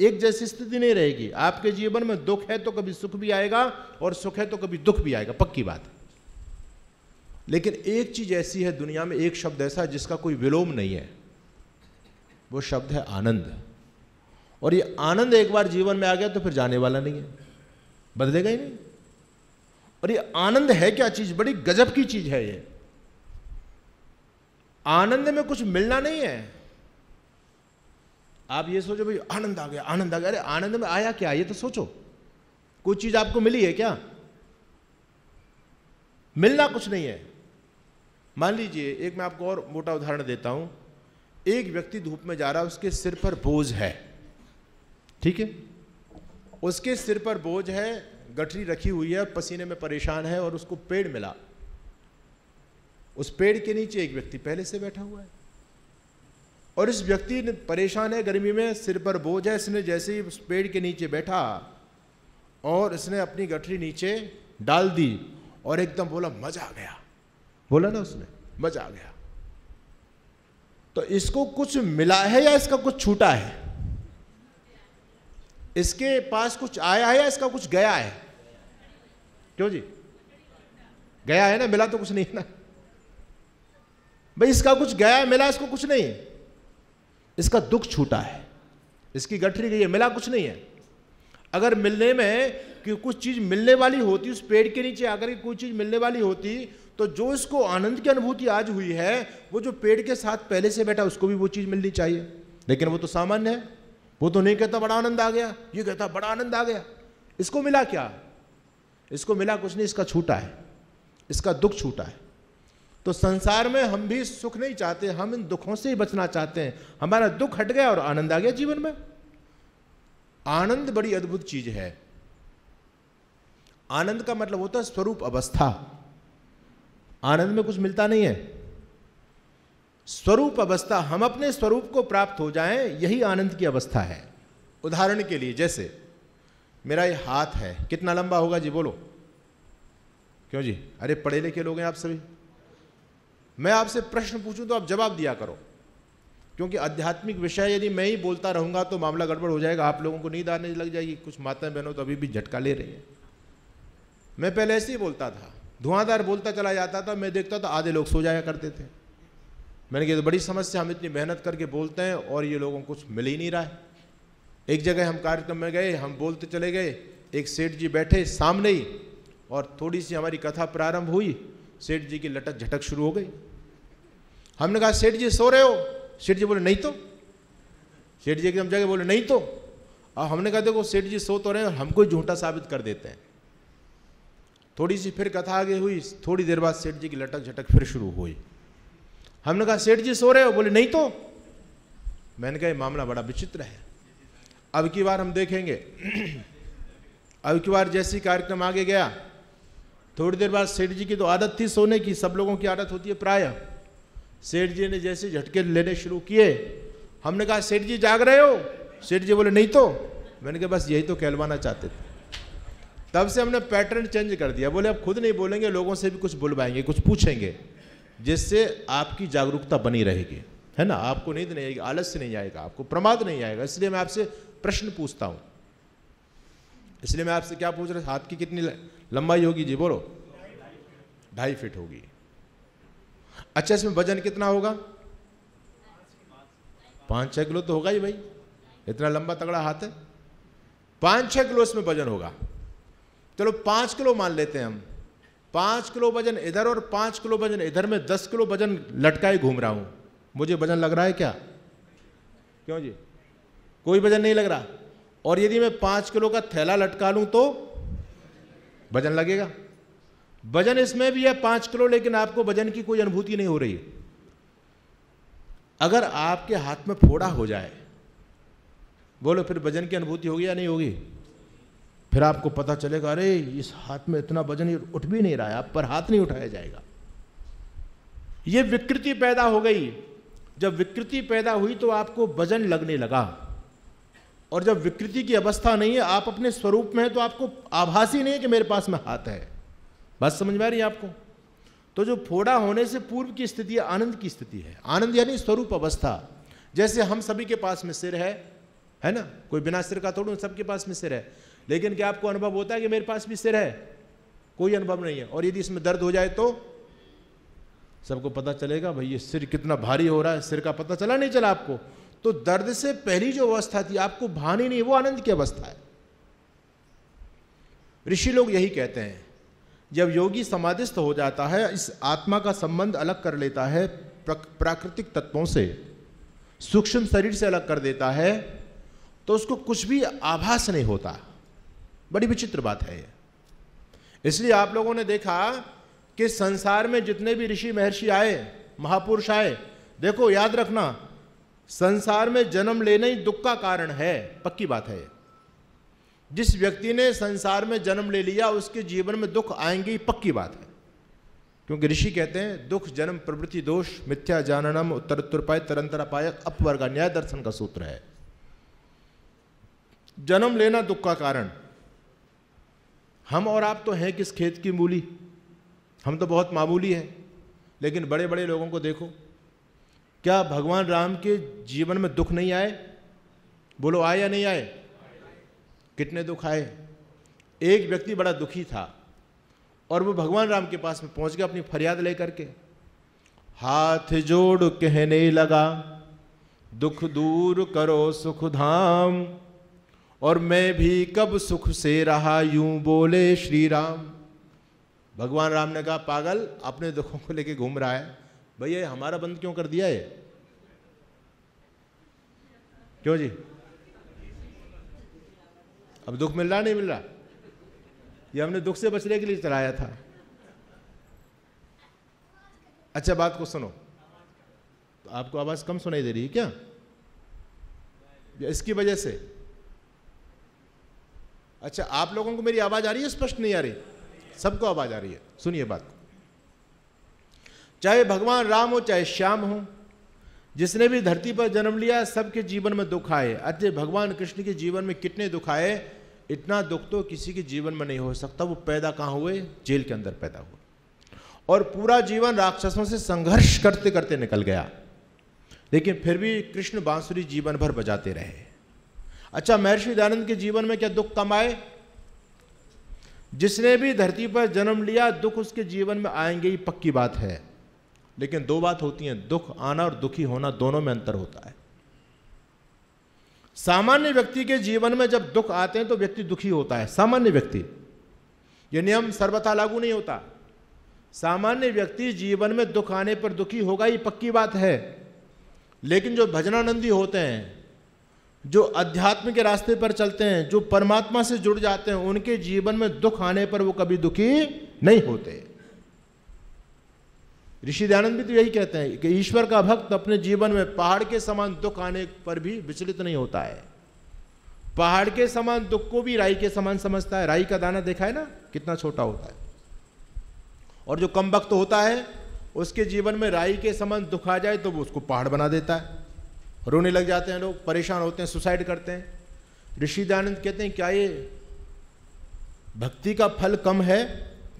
एक जैसी स्थिति नहीं रहेगी आपके जीवन में दुख है तो कभी सुख भी आएगा और सुख है तो कभी दुख भी आएगा पक्की बात है लेकिन एक चीज ऐसी है दुनिया में एक शब्द ऐसा है जिसका कोई विलोम नहीं है वो शब्द है आनंद और ये आनंद एक बार जीवन में आ गया तो फिर जाने वाला नहीं है बदलेगा ही नहीं और ये आनंद है क्या चीज बड़ी गजब की चीज है ये आनंद में कुछ मिलना नहीं है आप ये सोचो भाई आनंद आ गया आनंद आ गया अरे आनंद में आया क्या ये तो सोचो कोई चीज आपको मिली है क्या मिलना कुछ नहीं है मान लीजिए एक मैं आपको और मोटा उदाहरण देता हूं एक व्यक्ति धूप में जा रहा है उसके सिर पर बोझ है ठीक है उसके सिर पर बोझ है गठरी रखी हुई है पसीने में परेशान है और उसको पेड़ मिला उस पेड़ के नीचे एक व्यक्ति पहले से बैठा हुआ है और इस व्यक्ति ने परेशान है गर्मी में सिर पर बोझ है इसने जैसे ही उस पेड़ के नीचे बैठा और इसने अपनी गठरी नीचे डाल दी और एकदम बोला मजा आ गया बोला ना उसने मजा आ गया तो इसको कुछ मिला है या इसका कुछ छूटा है इसके पास कुछ आया है या इसका कुछ गया है क्यों जी गया है ना मिला तो कुछ नहीं है ना भाई इसका कुछ गया है मिला इसको कुछ नहीं है इसका दुख छूटा है इसकी गठरी गई है मिला कुछ नहीं है अगर मिलने में कि कुछ चीज़ मिलने वाली होती उस पेड़ के नीचे आकर के कोई चीज़ मिलने वाली होती तो जो इसको आनंद की अनुभूति आज हुई है वो जो पेड़ के साथ पहले से बैठा उसको भी वो चीज़ मिलनी चाहिए लेकिन वो तो सामान्य है वो तो नहीं कहता बड़ा आनंद आ गया ये कहता बड़ा आनंद आ गया इसको मिला क्या इसको मिला कुछ नहीं इसका छूटा है इसका दुख छूटा है तो संसार में हम भी सुख नहीं चाहते हम इन दुखों से ही बचना चाहते हैं हमारा दुख हट गया और आनंद आ गया जीवन में आनंद बड़ी अद्भुत चीज है आनंद का मतलब होता है स्वरूप अवस्था आनंद में कुछ मिलता नहीं है स्वरूप अवस्था हम अपने स्वरूप को प्राप्त हो जाएं यही आनंद की अवस्था है उदाहरण के लिए जैसे मेरा ये हाथ है कितना लंबा होगा जी बोलो क्यों जी अरे पढ़े लिखे लोग हैं आप सभी मैं आपसे प्रश्न पूछूं तो आप जवाब दिया करो क्योंकि आध्यात्मिक विषय यदि मैं ही बोलता रहूंगा तो मामला गड़बड़ हो जाएगा आप लोगों को नींद आने लग जाएगी कुछ माताएं बहनों तो अभी भी झटका ले रही हैं मैं पहले ऐसे ही बोलता था धुआंधार बोलता चला जाता था मैं देखता था आधे लोग सो जाया करते थे मैंने कहा तो बड़ी समस्या हम इतनी मेहनत करके बोलते हैं और ये लोगों को कुछ मिल ही नहीं रहा है एक जगह हम कार्यक्रम में गए हम बोलते चले गए एक सेठ जी बैठे सामने ही और थोड़ी सी हमारी कथा प्रारंभ हुई सेठ जी की लटक झटक शुरू हो गई हमने कहा सेठ जी सो रहे हो सेठ जी बोले नहीं तो सेठ जी एकदम जगह बोले नहीं तो और हमने कहा देखो सेठ जी सो तो रहे और हमको झूठा साबित कर देते हैं थोड़ी सी फिर कथा आगे हुई थोड़ी देर बाद सेठ जी की लटक झटक फिर शुरू हुई हमने कहा सेठ जी सो रहे हो बोले नहीं तो मैंने कहा मामला बड़ा विचित्र है अब की बार हम देखेंगे अब की बार जैसी कार्यक्रम आगे गया थोड़ी देर बाद सेठ जी की तो आदत थी सोने की सब लोगों की आदत होती है प्राय सेठ जी ने जैसे झटके लेने शुरू किए हमने कहा सेठ जी जाग रहे हो सेठ जी बोले नहीं तो मैंने कहा बस यही तो कहलवाना चाहते थे तब से हमने पैटर्न चेंज कर दिया बोले अब खुद नहीं बोलेंगे लोगों से भी कुछ बुलवाएंगे कुछ पूछेंगे जिससे आपकी जागरूकता बनी रहेगी है ना आपको नींद नहीं आएगी आलस्य नहीं आएगा आपको प्रमाद नहीं आएगा इसलिए मैं आपसे प्रश्न पूछता हूं इसलिए मैं आपसे क्या पूछ रहा हाथ की कितनी लंबाई होगी जी बोलो ढाई फीट होगी अच्छा इसमें वजन कितना होगा पांच छह किलो तो होगा ही भाई इतना लंबा तगड़ा हाथ है पांच छह किलो इसमें वजन होगा चलो पांच किलो मान लेते हैं हम पांच किलो वजन इधर और पांच किलो वजन इधर में दस किलो वजन लटकाए घूम रहा हूं मुझे वजन लग रहा है क्या क्यों जी कोई वजन नहीं लग रहा और यदि मैं पाँच किलो का थैला लटका लूँ तो वजन लगेगा वजन इसमें भी है पाँच किलो लेकिन आपको वजन की कोई अनुभूति नहीं हो रही है अगर आपके हाथ में फोड़ा हो जाए बोलो फिर वजन की अनुभूति होगी या नहीं होगी फिर आपको पता चलेगा अरे इस हाथ में इतना वजन उठ भी नहीं रहा है आप पर हाथ नहीं उठाया जाएगा ये विकृति पैदा हो गई जब विकृति पैदा हुई तो आपको वजन लगने लगा और जब विकृति की अवस्था नहीं है आप अपने स्वरूप में हैं तो आपको आभास ही नहीं है कि मेरे पास में हाथ है बस समझ में आ रही है आपको तो जो फोड़ा होने से पूर्व की स्थिति आनंद की स्थिति है आनंद यानी स्वरूप अवस्था जैसे हम सभी के पास में सिर है है ना कोई बिना सिर का थोड़ा सबके पास में सिर है लेकिन क्या आपको अनुभव होता है कि मेरे पास भी सिर है कोई अनुभव नहीं है और यदि इसमें दर्द हो जाए तो सबको पता चलेगा भाई ये सिर कितना भारी हो रहा है सिर का पता चला नहीं चला आपको तो दर्द से पहली जो अवस्था थी आपको भान ही नहीं वो आनंद की अवस्था है ऋषि लोग यही कहते हैं जब योगी समाधिस्थ हो जाता है इस आत्मा का संबंध अलग कर लेता है प्राकृतिक तत्वों से सूक्ष्म शरीर से अलग कर देता है तो उसको कुछ भी आभास नहीं होता बड़ी विचित्र बात है इसलिए आप लोगों ने देखा कि संसार में जितने भी ऋषि महर्षि आए महापुरुष आए देखो याद रखना संसार में जन्म लेना ही दुख का कारण है पक्की बात है जिस व्यक्ति ने संसार में जन्म ले लिया उसके जीवन में दुख आएंगे पक्की बात है क्योंकि ऋषि कहते हैं दुख जन्म प्रवृत्ति दोष मिथ्या जाननम उत्तरपाय तरंतरापाय अपवर्ग न्याय दर्शन का सूत्र है जन्म लेना दुख का कारण हम और आप तो हैं किस खेत की मूली हम तो बहुत मामूली हैं लेकिन बड़े बड़े लोगों को देखो क्या भगवान राम के जीवन में दुख नहीं आए बोलो आए या नहीं आए कितने दुख आए एक व्यक्ति बड़ा दुखी था और वो भगवान राम के पास में पहुंच गया अपनी फरियाद लेकर के हाथ जोड़ कहने लगा दुख दूर करो सुख धाम और मैं भी कब सुख से रहा यूं बोले श्री राम भगवान राम ने कहा पागल अपने दुखों को लेके घूम रहा है भैया हमारा बंद क्यों कर दिया ये क्यों जी अब दुख मिल रहा नहीं मिल रहा ये हमने दुख से बचने के लिए चलाया था अच्छा बात को सुनो तो आपको आवाज़ कम सुनाई दे रही है क्या या इसकी वजह से अच्छा आप लोगों को मेरी आवाज़ आ रही है स्पष्ट नहीं आ रही सबको आवाज़ आ रही है सुनिए बात को चाहे भगवान राम हो चाहे श्याम हो जिसने भी धरती पर जन्म लिया सबके जीवन में दुख आए अतः भगवान कृष्ण के जीवन में कितने दुख आए इतना दुख तो किसी के जीवन में नहीं हो सकता वो पैदा कहाँ हुए जेल के अंदर पैदा हुए और पूरा जीवन राक्षसों से संघर्ष करते करते निकल गया लेकिन फिर भी कृष्ण बांसुरी जीवन भर बजाते रहे अच्छा महर्षि दयानंद के जीवन में क्या दुख कम आए जिसने भी धरती पर जन्म लिया दुख उसके जीवन में आएंगे ही पक्की बात है लेकिन दो बात होती हैं दुख आना और दुखी होना दोनों में अंतर होता है सामान्य व्यक्ति के जीवन में जब दुख आते हैं तो व्यक्ति दुखी होता है सामान्य व्यक्ति यह नियम सर्वथा लागू नहीं होता सामान्य व्यक्ति जीवन में दुख आने पर दुखी होगा ये पक्की बात है लेकिन जो भजनानंदी होते हैं जो अध्यात्म के रास्ते पर चलते हैं जो परमात्मा से जुड़ जाते हैं उनके जीवन में दुख आने पर वो कभी दुखी नहीं होते ऋषि दयानंद भी तो यही कहते हैं कि ईश्वर का भक्त अपने जीवन में पहाड़ के समान दुख आने पर भी विचलित नहीं होता है पहाड़ के समान दुख को भी राई के समान समझता है राई का दाना देखा है ना कितना छोटा होता है और जो कम वक्त होता है उसके जीवन में राई के समान दुख आ जाए तो वो उसको पहाड़ बना देता है रोने लग जाते हैं लोग परेशान होते हैं सुसाइड करते हैं ऋषि दयानंद कहते हैं क्या ये भक्ति का फल कम है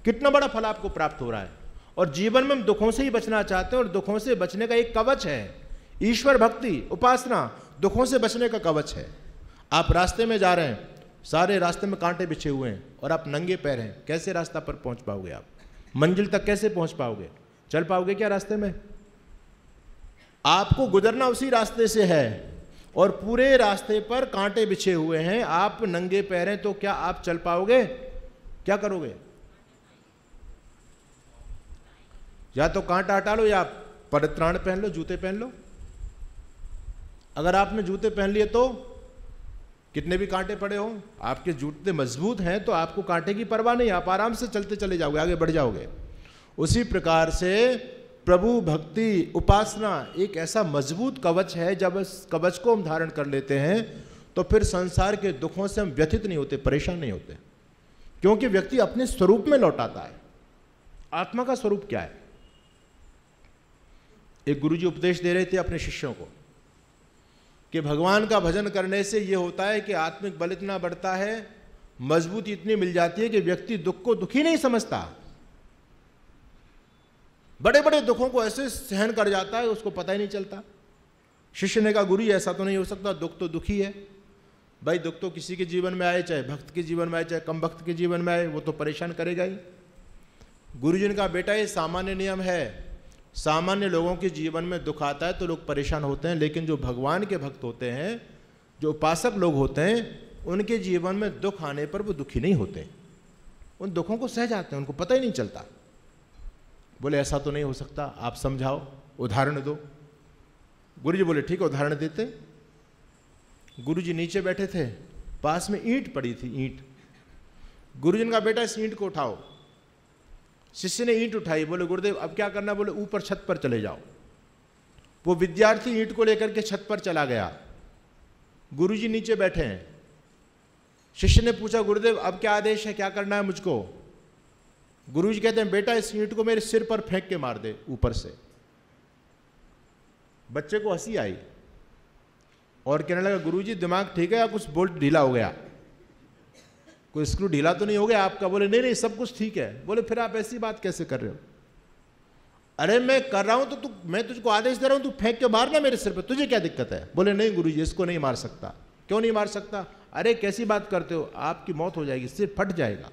कितना बड़ा फल आपको प्राप्त हो रहा है और जीवन में हम दुखों से ही बचना चाहते हैं और दुखों से बचने का एक कवच है ईश्वर भक्ति उपासना दुखों से बचने का कवच है आप रास्ते में जा रहे हैं सारे रास्ते में कांटे बिछे हुए हैं और आप नंगे पैर हैं कैसे रास्ता पर पहुंच पाओगे आप मंजिल तक कैसे पहुंच पाओगे चल पाओगे क्या रास्ते में आपको गुजरना उसी रास्ते से है और पूरे रास्ते पर कांटे बिछे हुए हैं आप नंगे पैर हैं तो क्या आप चल पाओगे क्या करोगे या तो कांटा हटा लो या परित्राण पहन लो जूते पहन लो अगर आपने जूते पहन लिए तो कितने भी कांटे पड़े हो आपके जूते मजबूत हैं तो आपको कांटे की परवाह नहीं आप आराम से चलते चले जाओगे आगे बढ़ जाओगे उसी प्रकार से प्रभु भक्ति उपासना एक ऐसा मजबूत कवच है जब इस कवच को हम धारण कर लेते हैं तो फिर संसार के दुखों से हम व्यथित नहीं होते परेशान नहीं होते क्योंकि व्यक्ति अपने स्वरूप में लौटाता है आत्मा का स्वरूप क्या है एक गुरुजी उपदेश दे रहे थे अपने शिष्यों को कि भगवान का भजन करने से ये होता है कि आत्मिक बल इतना बढ़ता है मजबूती इतनी मिल जाती है कि व्यक्ति दुख को दुखी नहीं समझता बड़े बड़े दुखों को ऐसे सहन कर जाता है उसको पता ही नहीं चलता शिष्य ने कहा गुरु ऐसा तो नहीं हो सकता दुख तो दुखी है भाई दुख तो किसी के जीवन में आए चाहे भक्त के जीवन में आए चाहे कम भक्त के जीवन में आए वो तो परेशान करेगा ही गुरुजी ने कहा बेटा ये सामान्य नियम है सामान्य लोगों के जीवन में दुख आता है तो लोग परेशान होते हैं लेकिन जो भगवान के भक्त होते हैं जो उपासक लोग होते हैं उनके जीवन में दुख आने पर वो दुखी नहीं होते उन दुखों को सह जाते हैं उनको पता ही नहीं चलता बोले ऐसा तो नहीं हो सकता आप समझाओ उदाहरण दो गुरु जी बोले ठीक है उदाहरण देते गुरु जी नीचे बैठे थे पास में ईंट पड़ी थी ईंट गुरुजन का बेटा इस ईंट को उठाओ शिष्य ने ईंट उठाई बोले गुरुदेव अब क्या करना बोले ऊपर छत पर चले जाओ वो विद्यार्थी ईंट को लेकर के छत पर चला गया गुरुजी नीचे बैठे हैं शिष्य ने पूछा गुरुदेव अब क्या आदेश है क्या करना है मुझको गुरुजी कहते हैं बेटा इस ईंट को मेरे सिर पर फेंक के मार दे ऊपर से बच्चे को हंसी आई और कहने लगा गुरुजी दिमाग ठीक है या कुछ बोल्ट ढीला हो गया कोई स्क्रू ढीला तो नहीं हो गया आपका बोले नहीं नहीं सब कुछ ठीक है बोले फिर आप ऐसी बात कैसे कर रहे हो अरे मैं कर रहा हूं तो तू मैं तुझको आदेश दे रहा हूं तू फेंक के मार ना मेरे सिर पे तुझे क्या दिक्कत है बोले नहीं गुरु जी इसको नहीं मार सकता क्यों नहीं मार सकता अरे कैसी बात करते हो आपकी मौत हो जाएगी सिर फट जाएगा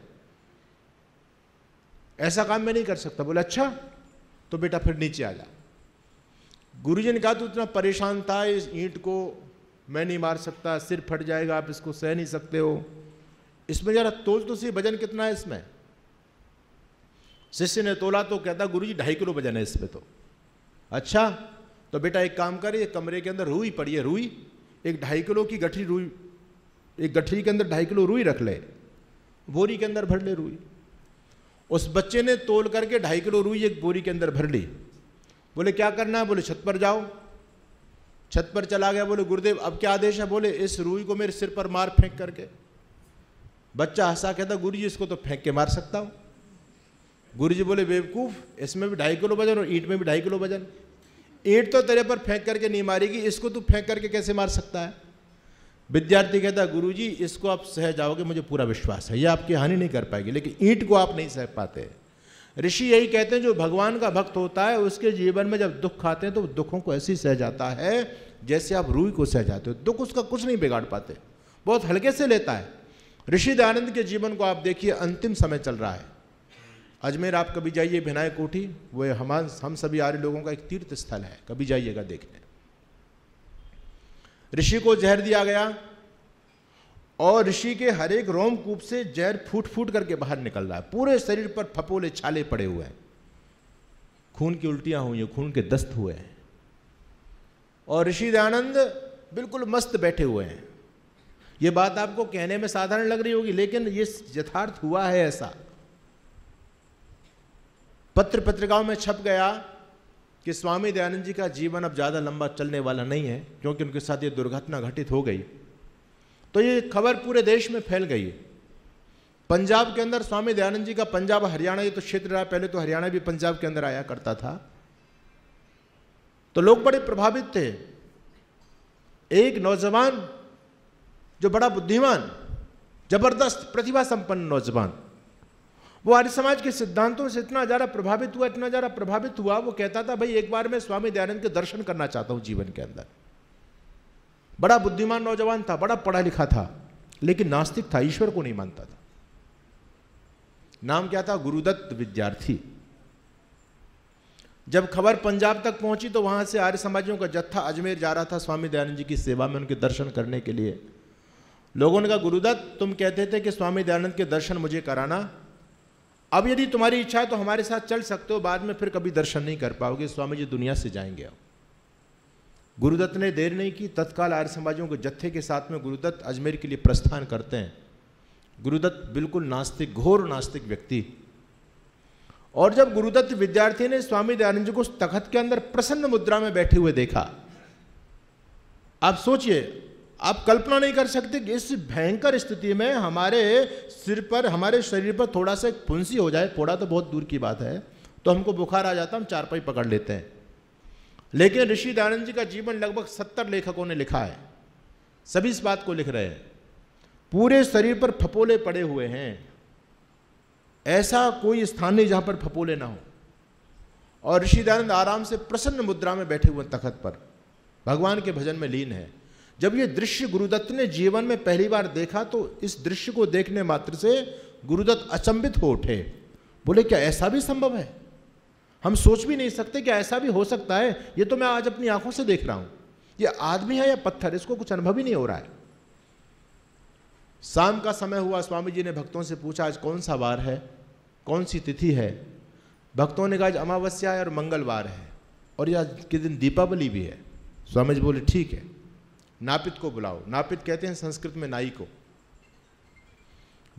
ऐसा काम मैं नहीं कर सकता बोले अच्छा तो बेटा फिर नीचे आ जा गुरु जी ने कहा तू इतना परेशान था इस ईंट को मैं नहीं मार सकता सिर फट जाएगा आप इसको सह नहीं सकते हो इसमें जरा तोल तो सी वजन कितना है इसमें शिष्य ने तोला तो कहता गुरु जी ढाई किलो वजन है इसमें तो अच्छा तो बेटा एक काम कर ये कमरे के अंदर रूई पड़ी है रूई एक ढाई किलो की गठरी रूई एक गठरी के अंदर ढाई किलो रूई रख ले बोरी के अंदर भर ले रूई उस बच्चे ने तोल करके ढाई किलो रूई एक बोरी के अंदर भर ली बोले क्या करना है बोले छत पर जाओ छत पर चला गया बोले गुरुदेव अब क्या आदेश है बोले इस रूई को मेरे सिर पर मार फेंक करके बच्चा हंसा कहता गुरु जी इसको तो फेंक के मार सकता हूँ गुरु जी बोले बेवकूफ़ इसमें भी ढाई किलो वजन और ईट में भी ढाई किलो वजन ईट तो तेरे पर फेंक करके नहीं मारेगी इसको तू फेंक करके कैसे मार सकता है विद्यार्थी कहता है गुरु जी इसको आप सह जाओगे मुझे पूरा विश्वास है ये आपकी हानि नहीं कर पाएगी लेकिन ईंट को आप नहीं सह पाते ऋषि यही कहते हैं जो भगवान का भक्त होता है उसके जीवन में जब दुख खाते हैं तो दुखों को ऐसे ही सह जाता है जैसे आप रूई को सह जाते हो दुख उसका कुछ नहीं बिगाड़ पाते बहुत हल्के से लेता है ऋषि दयानंद के जीवन को आप देखिए अंतिम समय चल रहा है अजमेर आप कभी जाइए भिनाय कोठी वो हम हम सभी आर्य लोगों का एक तीर्थ स्थल है कभी जाइएगा देखने ऋषि को जहर दिया गया और ऋषि के हर एक रोम कूप से जहर फूट फूट करके बाहर निकल रहा है पूरे शरीर पर फपोले छाले पड़े हुए हैं खून की उल्टियां हुई हैं खून के दस्त हुए हैं और ऋषि दयानंद बिल्कुल मस्त बैठे हुए हैं ये बात आपको कहने में साधारण लग रही होगी लेकिन ये यथार्थ हुआ है ऐसा पत्र पत्रिकाओं में छप गया कि स्वामी दयानंद जी का जीवन अब ज़्यादा लंबा चलने वाला नहीं है क्योंकि उनके साथ ये दुर्घटना घटित हो गई तो ये खबर पूरे देश में फैल गई पंजाब के अंदर स्वामी दयानंद जी का पंजाब हरियाणा ये तो क्षेत्र रहा पहले तो हरियाणा भी पंजाब के अंदर आया करता था तो लोग बड़े प्रभावित थे एक नौजवान जो बड़ा बुद्धिमान जबरदस्त प्रतिभा संपन्न नौजवान वो आर्य समाज के सिद्धांतों से इतना ज़्यादा प्रभावित हुआ इतना ज़्यादा प्रभावित हुआ वो कहता था भाई एक बार मैं स्वामी दयानंद के दर्शन करना चाहता हूँ जीवन के अंदर बड़ा बुद्धिमान नौजवान था बड़ा पढ़ा लिखा था लेकिन नास्तिक था ईश्वर को नहीं मानता था नाम क्या था गुरुदत्त विद्यार्थी जब खबर पंजाब तक पहुंची तो वहां से आर्य समाजियों का जत्था अजमेर जा रहा था स्वामी दयानंद जी की सेवा में उनके दर्शन करने के लिए लोगों ने कहा गुरुदत्त तुम कहते थे कि स्वामी दयानंद के दर्शन मुझे कराना अब यदि तुम्हारी इच्छा है तो हमारे साथ चल सकते हो बाद में फिर कभी दर्शन नहीं कर पाओगे स्वामी जी दुनिया से जाएंगे अब गुरुदत्त ने देर नहीं की तत्काल आर्य समाजों के जत्थे के साथ में गुरुदत्त अजमेर के लिए प्रस्थान करते हैं गुरुदत्त बिल्कुल नास्तिक घोर नास्तिक व्यक्ति और जब गुरुदत्त विद्यार्थी ने स्वामी दयानंद जी को तखत के अंदर प्रसन्न मुद्रा में बैठे हुए देखा आप सोचिए आप कल्पना नहीं कर सकते कि इस भयंकर स्थिति में हमारे सिर पर हमारे शरीर पर थोड़ा सा फुंसी हो जाए थोड़ा तो बहुत दूर की बात है तो हमको बुखार आ जाता हम चारपाई पकड़ लेते हैं लेकिन ऋषि दयानंद जी का जीवन लगभग सत्तर लेखकों ने लिखा है सभी इस बात को लिख रहे हैं पूरे शरीर पर फपोले पड़े हुए हैं ऐसा कोई स्थान नहीं जहां पर फपोले ना हो और ऋषि दयानंद आराम से प्रसन्न मुद्रा में बैठे हुए तखत पर भगवान के भजन में लीन है जब ये दृश्य गुरुदत्त ने जीवन में पहली बार देखा तो इस दृश्य को देखने मात्र से गुरुदत्त अचंभित हो उठे बोले क्या ऐसा भी संभव है हम सोच भी नहीं सकते कि ऐसा भी हो सकता है ये तो मैं आज अपनी आंखों से देख रहा हूं ये आदमी है या पत्थर इसको कुछ अनुभव ही नहीं हो रहा है शाम का समय हुआ स्वामी जी ने भक्तों से पूछा आज कौन सा वार है कौन सी तिथि है भक्तों ने कहा आज अमावस्या है और मंगलवार है और यह आज के दिन दीपावली भी है स्वामी जी बोले ठीक है नापित को बुलाओ नापित कहते हैं संस्कृत में नाई को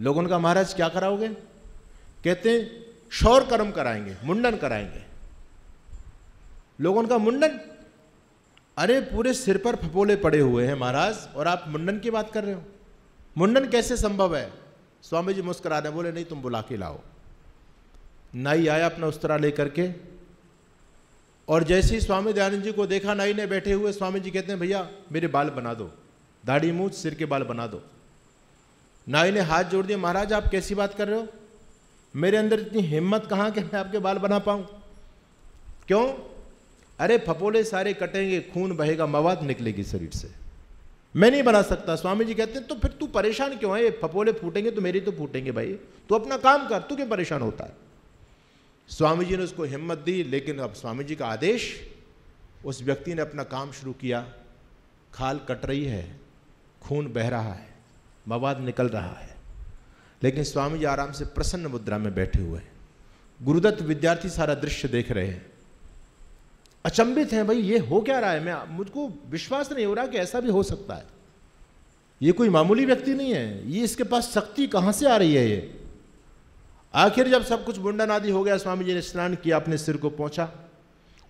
लोगों का महाराज क्या कराओगे कहते हैं शौर कर्म कराएंगे मुंडन कराएंगे लोगों का मुंडन अरे पूरे सिर पर फपोले पड़े हुए हैं महाराज और आप मुंडन की बात कर रहे हो मुंडन कैसे संभव है स्वामी जी मुस्कुरा रहे बोले नहीं तुम बुला के लाओ नाई आया अपना उस्तरा लेकर के और जैसे ही स्वामी दयानंद जी को देखा नाई ने बैठे हुए स्वामी जी कहते हैं भैया मेरे बाल बना दो दाढ़ी मूछ सिर के बाल बना दो नाई ने हाथ जोड़ दिया महाराज आप कैसी बात कर रहे हो मेरे अंदर इतनी हिम्मत कहाँ कि मैं आपके बाल बना पाऊँ क्यों अरे फपोले सारे कटेंगे खून बहेगा मवाद निकलेगी शरीर से मैं नहीं बना सकता स्वामी जी कहते हैं तो फिर तू परेशान क्यों है ये फपोले फूटेंगे तो मेरी तो फूटेंगे भाई तू अपना काम कर तू क्यों परेशान होता है स्वामी जी ने उसको हिम्मत दी लेकिन अब स्वामी जी का आदेश उस व्यक्ति ने अपना काम शुरू किया खाल कट रही है खून बह रहा है मवाद निकल रहा है लेकिन स्वामी जी आराम से प्रसन्न मुद्रा में बैठे हुए हैं गुरुदत्त विद्यार्थी सारा दृश्य देख रहे हैं अचंभित हैं भाई ये हो क्या रहा है मैं मुझको विश्वास नहीं हो रहा कि ऐसा भी हो सकता है ये कोई मामूली व्यक्ति नहीं है ये इसके पास शक्ति कहाँ से आ रही है ये आखिर जब सब कुछ मुंडन आदि हो गया स्वामी जी ने स्नान किया अपने सिर को पहुंचा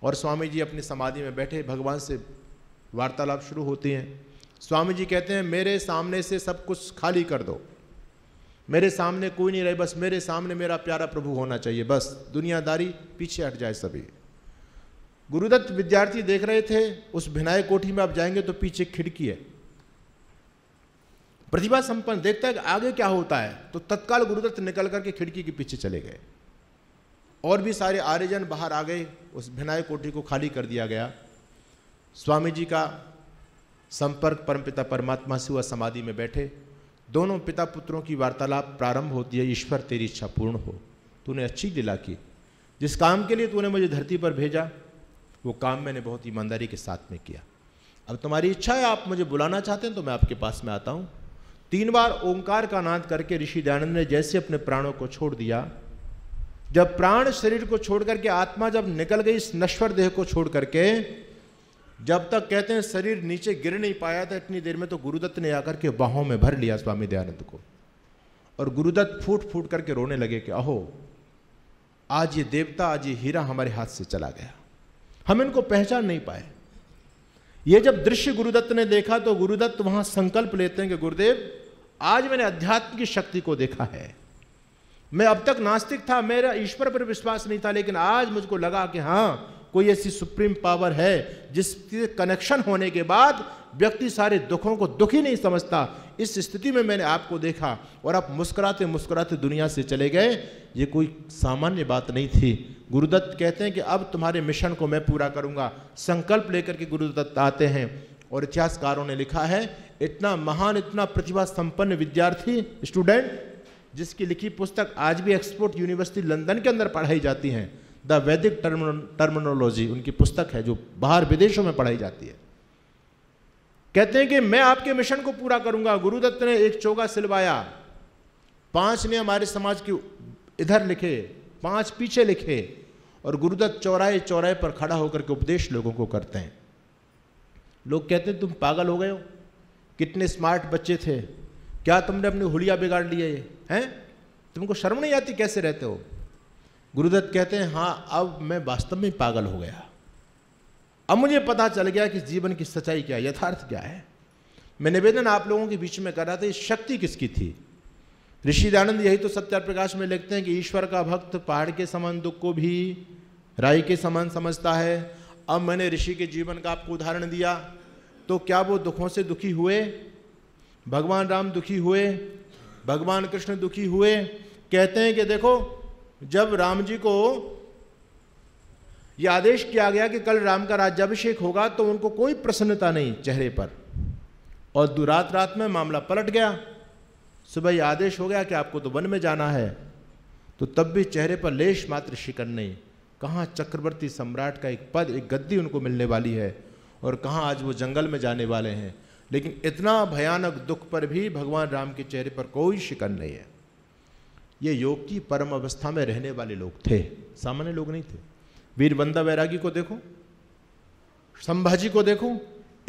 और स्वामी जी अपनी समाधि में बैठे भगवान से वार्तालाप शुरू होती है स्वामी जी कहते हैं मेरे सामने से सब कुछ खाली कर दो मेरे सामने कोई नहीं रहे बस मेरे सामने मेरा प्यारा प्रभु होना चाहिए बस दुनियादारी पीछे हट जाए सभी गुरुदत्त विद्यार्थी देख रहे थे उस भिनाय कोठी में आप जाएंगे तो पीछे खिड़की है प्रतिभा संपन्न देखता है कि आगे क्या होता है तो तत्काल गुरुदत्त निकल करके खिड़की के पीछे चले गए और भी सारे आर्यजन बाहर आ गए उस भिनाय कोठी को खाली कर दिया गया स्वामी जी का संपर्क परम पिता परमात्मा से हुआ समाधि में बैठे दोनों पिता पुत्रों की वार्तालाप प्रारंभ होती है ईश्वर तेरी इच्छा पूर्ण हो तूने अच्छी लीला की जिस काम के लिए तूने मुझे धरती पर भेजा वो काम मैंने बहुत ईमानदारी के साथ में किया अब तुम्हारी इच्छा है आप मुझे बुलाना चाहते हैं तो मैं आपके पास में आता हूँ तीन बार ओंकार का नाद करके ऋषि दयानंद ने जैसे अपने प्राणों को छोड़ दिया जब प्राण शरीर को छोड़ करके आत्मा जब निकल गई इस नश्वर देह को छोड़ करके जब तक कहते हैं शरीर नीचे गिर नहीं पाया था इतनी देर में तो गुरुदत्त ने आकर के बाहों में भर लिया स्वामी दयानंद को और गुरुदत्त फूट फूट करके रोने लगे कि अहो आज ये देवता आज ये हीरा हमारे हाथ से चला गया हम इनको पहचान नहीं पाए ये जब दृश्य गुरुदत्त ने देखा तो गुरुदत्त वहां संकल्प लेते हैं कि गुरुदेव आज मैंने अध्यात्म की शक्ति को देखा है मैं अब तक नास्तिक था मेरा ईश्वर पर विश्वास नहीं था लेकिन आज मुझको लगा कि हाँ कोई ऐसी सुप्रीम पावर है जिसके कनेक्शन होने के बाद व्यक्ति सारे दुखों को दुखी नहीं समझता इस स्थिति में मैंने आपको देखा और आप मुस्कुराते मुस्कुराते दुनिया से चले गए ये कोई सामान्य बात नहीं थी गुरुदत्त कहते हैं कि अब तुम्हारे मिशन को मैं पूरा करूंगा संकल्प लेकर के गुरुदत्त आते हैं और इतिहासकारों ने लिखा है इतना महान इतना प्रतिभा संपन्न विद्यार्थी स्टूडेंट जिसकी लिखी पुस्तक आज भी एक्सपोर्ट यूनिवर्सिटी लंदन के अंदर पढ़ाई जाती है द वैदिक टर्मिनोलॉजी उनकी पुस्तक है जो बाहर विदेशों में पढ़ाई जाती है कहते हैं कि मैं आपके मिशन को पूरा करूंगा गुरुदत्त ने एक चोगा सिलवाया पांच ने हमारे समाज की इधर लिखे पांच पीछे लिखे और गुरुदत्त चौराहे चौराहे पर खड़ा होकर के उपदेश लोगों को करते हैं लोग कहते तुम पागल हो गए हो कितने स्मार्ट बच्चे थे क्या तुमने अपनी हुलिया बिगाड़ लिया ये हैं तुमको शर्म नहीं आती कैसे रहते हो गुरुदत्त कहते हैं हाँ अब मैं वास्तव में पागल हो गया अब मुझे पता चल गया कि जीवन की सच्चाई क्या यथार्थ क्या है मैं निवेदन आप लोगों के बीच में कर रहा था शक्ति किसकी थी ऋषि दयानंद यही तो सत्या प्रकाश में लिखते हैं कि ईश्वर का भक्त पहाड़ के समान दुख को भी राई के समान समझता है अब मैंने ऋषि के जीवन का आपको उदाहरण दिया तो क्या वो दुखों से दुखी हुए भगवान राम दुखी हुए भगवान कृष्ण दुखी हुए कहते हैं कि देखो जब राम जी को यह आदेश किया गया कि कल राम का राज्याभिषेक होगा तो उनको कोई प्रसन्नता नहीं चेहरे पर और रात रात में मामला पलट गया सुबह यह आदेश हो गया कि आपको तो वन में जाना है तो तब भी चेहरे पर लेश मात्र शिकन नहीं कहाँ चक्रवर्ती सम्राट का एक पद एक गद्दी उनको मिलने वाली है और कहाँ आज वो जंगल में जाने वाले हैं लेकिन इतना भयानक दुख पर भी भगवान राम के चेहरे पर कोई शिकन नहीं है ये योग की परम अवस्था में रहने वाले लोग थे सामान्य लोग नहीं थे बंदा वैरागी को देखो संभाजी को देखो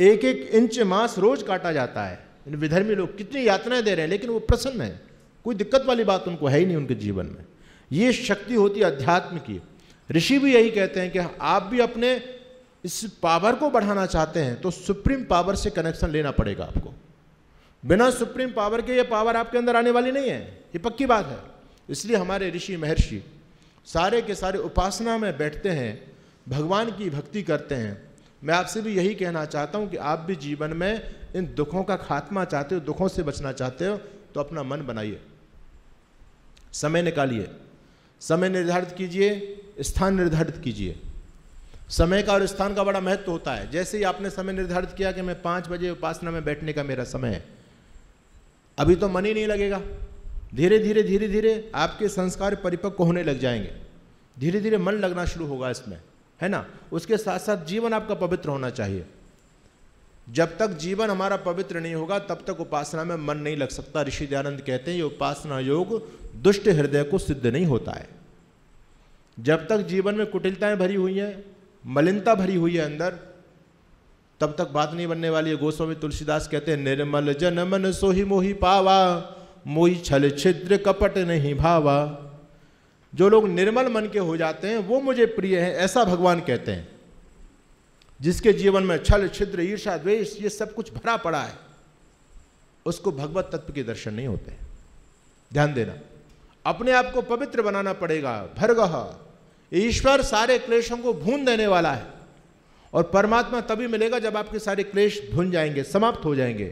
एक एक इंच मांस रोज काटा जाता है इन विधर्मी लोग कितनी यातनाएं दे रहे हैं लेकिन वो प्रसन्न है कोई दिक्कत वाली बात उनको है ही नहीं उनके जीवन में ये शक्ति होती है अध्यात्म की ऋषि भी यही कहते हैं कि आप भी अपने इस पावर को बढ़ाना चाहते हैं तो सुप्रीम पावर से कनेक्शन लेना पड़ेगा आपको बिना सुप्रीम पावर के ये पावर आपके अंदर आने वाली नहीं है ये पक्की बात है इसलिए हमारे ऋषि महर्षि सारे के सारे उपासना में बैठते हैं भगवान की भक्ति करते हैं मैं आपसे भी यही कहना चाहता हूँ कि आप भी जीवन में इन दुखों का खात्मा चाहते हो दुखों से बचना चाहते हो तो अपना मन बनाइए समय निकालिए समय निर्धारित कीजिए स्थान निर्धारित कीजिए समय का और स्थान का बड़ा महत्व होता है जैसे ही आपने समय निर्धारित किया कि मैं पांच बजे उपासना में बैठने का मेरा समय है अभी तो मन ही नहीं लगेगा धीरे धीरे धीरे धीरे आपके संस्कार परिपक्व होने लग जाएंगे धीरे धीरे मन लगना शुरू होगा इसमें है ना उसके साथ साथ जीवन आपका पवित्र होना चाहिए जब तक जीवन हमारा पवित्र नहीं होगा तब तक उपासना में मन नहीं लग सकता ऋषि दयानंद कहते हैं ये उपासना योग दुष्ट हृदय को सिद्ध नहीं होता है जब तक जीवन में कुटिलताएं भरी हुई हैं मलिनता भरी हुई है अंदर तब तक बात नहीं बनने वाली है गोस्वामी तुलसीदास कहते हैं निर्मल जन मन सोही मोही पावा मोही छल छिद्र कपट नहीं भावा जो लोग निर्मल मन के हो जाते हैं वो मुझे प्रिय हैं ऐसा भगवान कहते हैं जिसके जीवन में छल छिद्र ईर्षा द्वेष ये सब कुछ भरा पड़ा है उसको भगवत तत्व के दर्शन नहीं होते ध्यान देना अपने आप को पवित्र बनाना पड़ेगा भरगह ईश्वर सारे क्लेशों को भून देने वाला है और परमात्मा तभी मिलेगा जब आपके सारे क्लेश भून जाएंगे समाप्त हो जाएंगे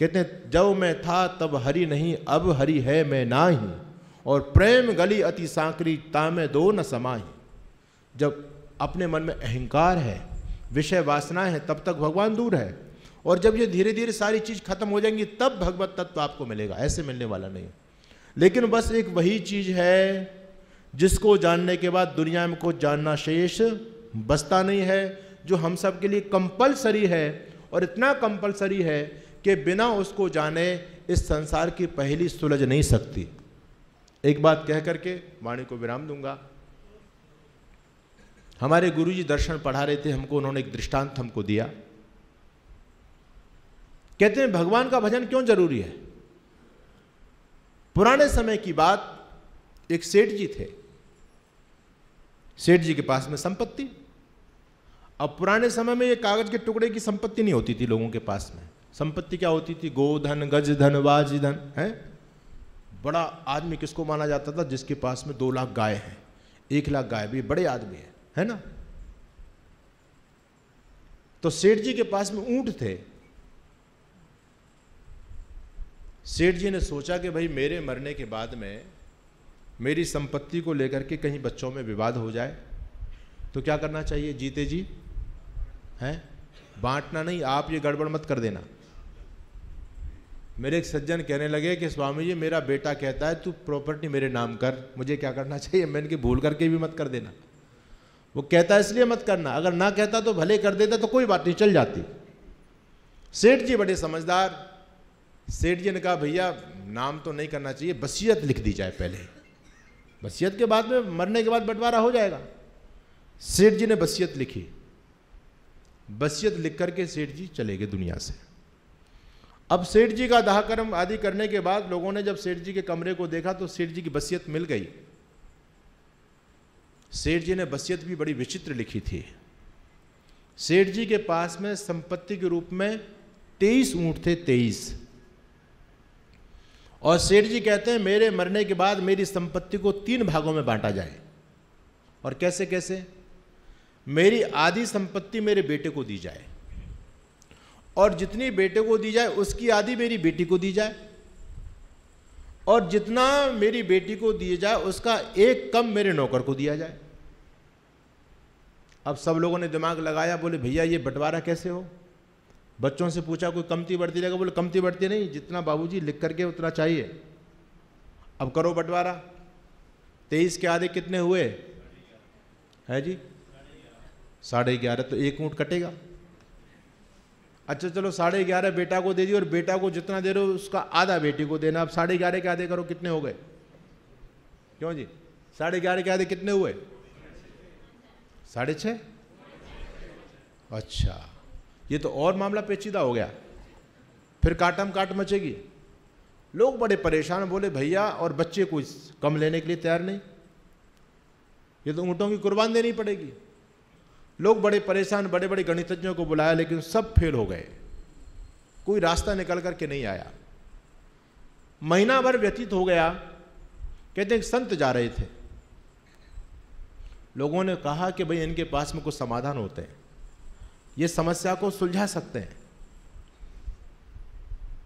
कहते हैं जब मैं था तब हरि नहीं अब हरि है मैं ना ही और प्रेम गली अति सांकरी तामे दो न समाही जब अपने मन में अहंकार है विषय वासना है तब तक भगवान दूर है और जब ये धीरे धीरे सारी चीज़ खत्म हो जाएंगी तब भगवत तत्व आपको मिलेगा ऐसे मिलने वाला नहीं लेकिन बस एक वही चीज़ है जिसको जानने के बाद दुनिया में कुछ जानना शेष बसता नहीं है जो हम सब के लिए कंपलसरी है और इतना कंपलसरी है कि बिना उसको जाने इस संसार की पहली सुलझ नहीं सकती एक बात कह करके वाणी को विराम दूंगा हमारे गुरुजी दर्शन पढ़ा रहे थे हमको उन्होंने एक दृष्टांत हमको दिया कहते हैं भगवान का भजन क्यों जरूरी है पुराने समय की बात एक सेठ जी थे सेठ जी के पास में संपत्ति अब पुराने समय में ये कागज के टुकड़े की संपत्ति नहीं होती थी लोगों के पास में संपत्ति क्या होती थी गोधन गज धन वाज धन है बड़ा आदमी किसको माना जाता था जिसके पास में दो लाख गाय है एक लाख गाय भी बड़े आदमी है है ना तो सेठ जी के पास में ऊंट थे सेठ जी ने सोचा कि भाई मेरे मरने के बाद में मेरी संपत्ति को लेकर के कहीं बच्चों में विवाद हो जाए तो क्या करना चाहिए जीते जी हैं बांटना नहीं आप ये गड़बड़ मत कर देना मेरे एक सज्जन कहने लगे कि स्वामी जी मेरा बेटा कहता है तू प्रॉपर्टी मेरे नाम कर मुझे क्या करना चाहिए मैंने कि भूल करके भी मत कर देना वो कहता है इसलिए मत करना अगर ना कहता तो भले कर देता तो कोई बात नहीं चल जाती सेठ जी बड़े समझदार सेठ जी ने कहा भैया नाम तो नहीं करना चाहिए बसीयत लिख दी जाए पहले वसीयत के बाद में मरने के बाद बंटवारा हो जाएगा सेठ जी ने वसीयत लिखी वसीयत लिख करके सेठ जी चले गए दुनिया से अब सेठ जी का दाहकर्म आदि करने के बाद लोगों ने जब सेठ जी के कमरे को देखा तो सेठ जी की वसीयत मिल गई सेठ जी ने वसीयत भी बड़ी विचित्र लिखी थी सेठ जी के पास में संपत्ति के रूप में तेईस ऊँट थे तेईस और सेठ जी कहते हैं मेरे मरने के बाद मेरी संपत्ति को तीन भागों में बांटा जाए और कैसे कैसे मेरी आधी संपत्ति मेरे बेटे को दी जाए और जितनी बेटे को दी जाए उसकी आधी मेरी बेटी को दी जाए और जितना मेरी बेटी को दिया जाए उसका एक कम मेरे नौकर को दिया जाए अब सब लोगों ने दिमाग लगाया बोले भैया ये बंटवारा कैसे हो बच्चों से पूछा कोई कमती बढ़ती रहेगा बोले कमती बढ़ती नहीं जितना बाबूजी लिख करके उतना चाहिए अब करो बंटवारा तेईस के आधे कितने हुए है जी साढ़े ग्यारह तो एक ऊँट कटेगा अच्छा चलो साढ़े ग्यारह बेटा को दे दी और बेटा को जितना दे रहे हो उसका आधा बेटी को देना अब साढ़े ग्यारह के आधे करो कितने हो गए क्यों जी साढ़े ग्यारह के आधे कितने हुए साढ़े छः अच्छा ये तो और मामला पेचीदा हो गया फिर काटम काट मचेगी लोग बड़े परेशान बोले भैया और बच्चे को कम लेने के लिए तैयार नहीं ये तो ऊँटों की कुर्बान देनी पड़ेगी लोग बड़े परेशान बड़े बड़े गणितज्ञों को बुलाया लेकिन सब फेल हो गए कोई रास्ता निकल कर के नहीं आया महीना भर व्यतीत हो गया कहते हैं संत जा रहे थे लोगों ने कहा कि भाई इनके पास में कुछ समाधान होते हैं ये समस्या को सुलझा सकते हैं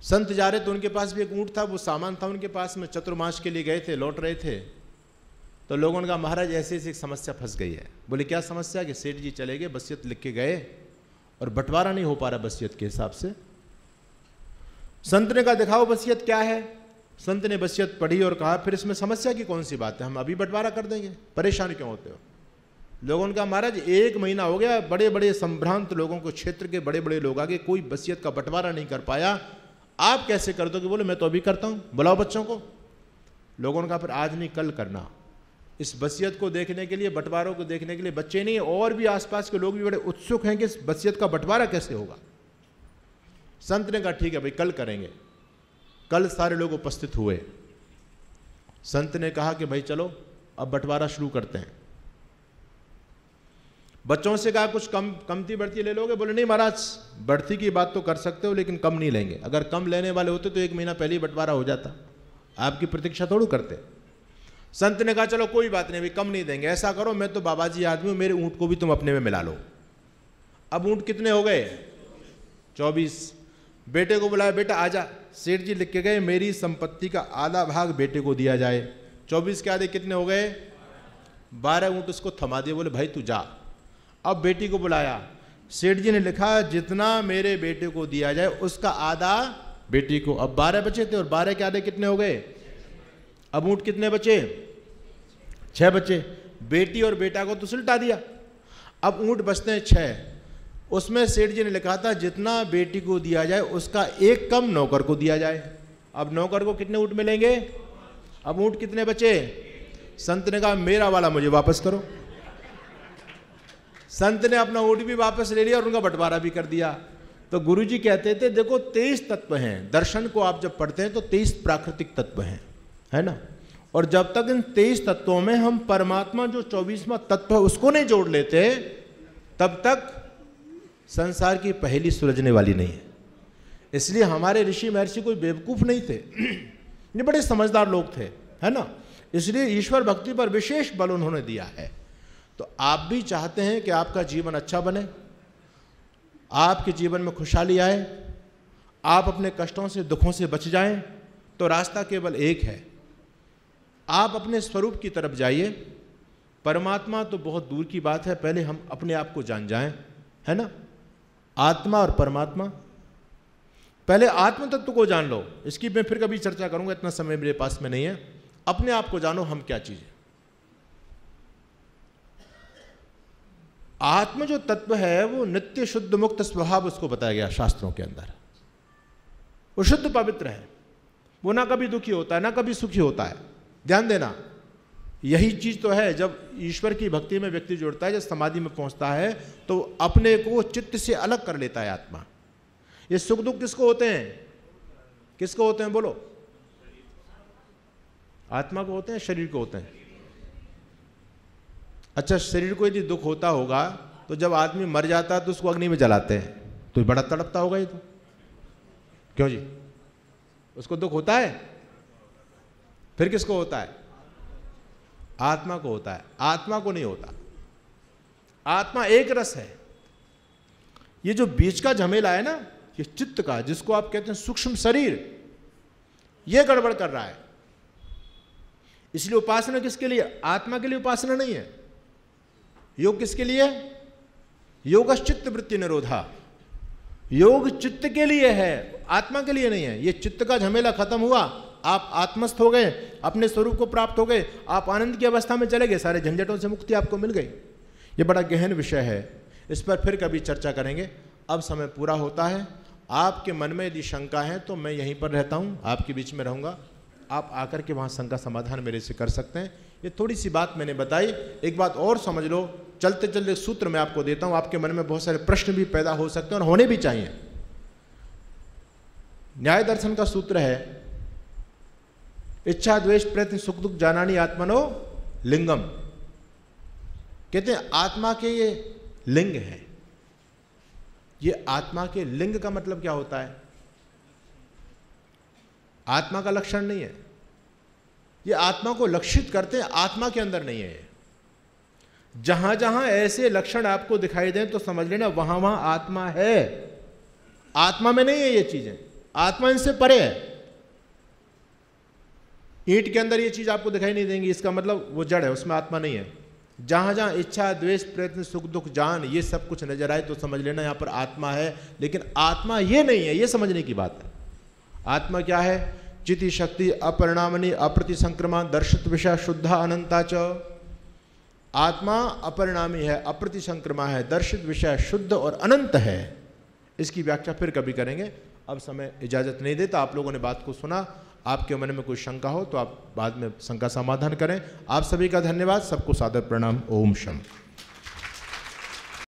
संत जा रहे तो उनके पास भी एक ऊँट था वो सामान था उनके पास में चतुर्माश के लिए गए थे लौट रहे थे तो लोगों ने कहा महाराज ऐसी ऐसी समस्या फंस गई है बोले क्या समस्या कि सेठ जी चले गए बसियत लिख के गए और बंटवारा नहीं हो पा रहा बसियत के हिसाब से संत ने कहा दिखाओ बसियत क्या है संत ने बसियत पढ़ी और कहा फिर इसमें समस्या की कौन सी बात है हम अभी बंटवारा कर देंगे परेशान क्यों होते हो लोगों ने कहा महाराज एक महीना हो गया बड़े बड़े संभ्रांत लोगों को क्षेत्र के बड़े बड़े लोग आगे कोई बसियत का बंटवारा नहीं कर पाया आप कैसे कर कि बोले मैं तो अभी करता हूँ बुलाओ बच्चों को लोगों ने कहा फिर आज नहीं कल करना इस बसियत को देखने के लिए बंटवारों को देखने के लिए बच्चे नहीं और भी आसपास के लोग भी बड़े उत्सुक हैं कि इस बसियत का बंटवारा कैसे होगा संत ने कहा ठीक है भाई कल करेंगे कल सारे लोग उपस्थित हुए संत ने कहा कि भाई चलो अब बंटवारा शुरू करते हैं बच्चों से कहा कुछ कम कमती बढ़ती ले लोगे बोले नहीं महाराज बढ़ती की बात तो कर सकते हो लेकिन कम नहीं लेंगे अगर कम लेने वाले होते तो एक महीना पहले ही बंटवारा हो जाता आपकी प्रतीक्षा थोड़ू करते संत ने कहा चलो कोई बात नहीं अभी कम नहीं देंगे ऐसा करो मैं तो बाबा जी आदमी हूँ मेरे ऊँट को भी तुम अपने में मिला लो अब ऊँट कितने हो गए चौबीस बेटे को बुलाया बेटा आजा सेठ जी लिख के गए मेरी संपत्ति का आधा भाग बेटे को दिया जाए चौबीस के आधे कितने हो गए बारह ऊँट उसको थमा दिए बोले भाई तू जा अब बेटी को बुलाया सेठ जी ने लिखा जितना मेरे बेटे को दिया जाए उसका आधा बेटी को अब बारह बचे थे और बारह के आधे कितने हो गए अब ऊँट कितने बचे छः बचे बेटी और बेटा को तो सुलटा दिया अब ऊंट बचते हैं छः उसमें सेठ जी ने लिखा था जितना बेटी को दिया जाए उसका एक कम नौकर को दिया जाए अब नौकर को कितने ऊँट मिलेंगे अब ऊँट कितने बचे संत ने कहा मेरा वाला मुझे वापस करो संत ने अपना ओट भी वापस ले लिया और उनका बंटवारा भी कर दिया तो गुरु जी कहते थे देखो तेईस तत्व हैं दर्शन को आप जब पढ़ते हैं तो तेईस प्राकृतिक तत्व हैं है ना और जब तक इन तेईस तत्वों में हम परमात्मा जो चौबीसवा तत्व है उसको नहीं जोड़ लेते तब तक संसार की पहली सुलझने वाली नहीं है इसलिए हमारे ऋषि महर्षि कोई बेवकूफ़ नहीं थे ये बड़े समझदार लोग थे है ना इसलिए ईश्वर भक्ति पर विशेष बल उन्होंने दिया है तो आप भी चाहते हैं कि आपका जीवन अच्छा बने आपके जीवन में खुशहाली आए आप अपने कष्टों से दुखों से बच जाएं तो रास्ता केवल एक है आप अपने स्वरूप की तरफ जाइए परमात्मा तो बहुत दूर की बात है पहले हम अपने आप को जान जाएं है ना आत्मा और परमात्मा पहले आत्म तत्व को जान लो इसकी मैं फिर कभी चर्चा करूंगा इतना समय मेरे पास में नहीं है अपने आप को जानो हम क्या चीज़ है आत्म जो तत्व है वो नित्य शुद्ध मुक्त स्वभाव उसको बताया गया शास्त्रों के अंदर वो शुद्ध पवित्र है वो ना कभी दुखी होता है ना कभी सुखी होता है ध्यान देना यही चीज तो है जब ईश्वर की भक्ति में व्यक्ति जुड़ता है जब समाधि में पहुंचता है तो अपने को चित्त से अलग कर लेता है आत्मा ये सुख दुख किसको होते हैं किसको होते हैं बोलो आत्मा को होते हैं शरीर को होते हैं अच्छा शरीर को यदि दुख होता होगा तो जब आदमी मर जाता है तो उसको अग्नि में जलाते हैं तो बड़ा तड़पता होगा ये तो क्यों जी उसको दुख होता है फिर किसको होता है आत्मा को होता है आत्मा को नहीं होता आत्मा एक रस है ये जो बीच का झमेला है ना ये चित्त का जिसको आप कहते हैं सूक्ष्म शरीर ये गड़बड़ कर रहा है इसलिए उपासना किसके लिए आत्मा के लिए उपासना नहीं है योग किसके लिए योग चित्त वृत्ति निरोधा योग चित्त के लिए है आत्मा के लिए नहीं है ये चित्त का झमेला खत्म हुआ आप आत्मस्थ हो गए अपने स्वरूप को प्राप्त हो गए आप आनंद की अवस्था में चले गए सारे झंझटों से मुक्ति आपको मिल गई ये बड़ा गहन विषय है इस पर फिर कभी चर्चा करेंगे अब समय पूरा होता है आपके मन में यदि शंका है तो मैं यहीं पर रहता हूँ आपके बीच में रहूँगा आप आकर के वहाँ शंका समाधान मेरे से कर सकते हैं ये थोड़ी सी बात मैंने बताई एक बात और समझ लो चलते चलते सूत्र मैं आपको देता हूं आपके मन में बहुत सारे प्रश्न भी पैदा हो सकते हैं और होने भी चाहिए न्याय दर्शन का सूत्र है इच्छा द्वेष प्रयत्न सुख दुख जानानी आत्मनो लिंगम कहते हैं आत्मा के ये लिंग है ये आत्मा के लिंग का मतलब क्या होता है आत्मा का लक्षण नहीं है ये आत्मा को लक्षित करते हैं आत्मा के अंदर नहीं है जहां जहां ऐसे लक्षण आपको दिखाई दें तो समझ लेना वहां वहां आत्मा है आत्मा में नहीं है ये चीज़ें आत्मा इनसे परे है ईट के अंदर ये चीज़ आपको दिखाई नहीं देंगी इसका मतलब वो जड़ है उसमें आत्मा नहीं है जहां जहां इच्छा द्वेष प्रयत्न सुख दुख जान ये सब कुछ नजर आए तो समझ लेना यहां पर आत्मा है लेकिन आत्मा ये नहीं है ये समझने की बात है आत्मा क्या है चिति शक्ति अपरिणामनी अप्रतिसंक्रमा दर्शित विषय शुद्धा अनंता च आत्मा अपरिणामी है अप्रतिसंक्रमा है दर्शित विषय शुद्ध और अनंत है इसकी व्याख्या फिर कभी करेंगे अब समय इजाजत नहीं देता आप लोगों ने बात को सुना आपके मन में कोई शंका हो तो आप बाद में शंका समाधान करें आप सभी का धन्यवाद सबको सादर प्रणाम ओम शम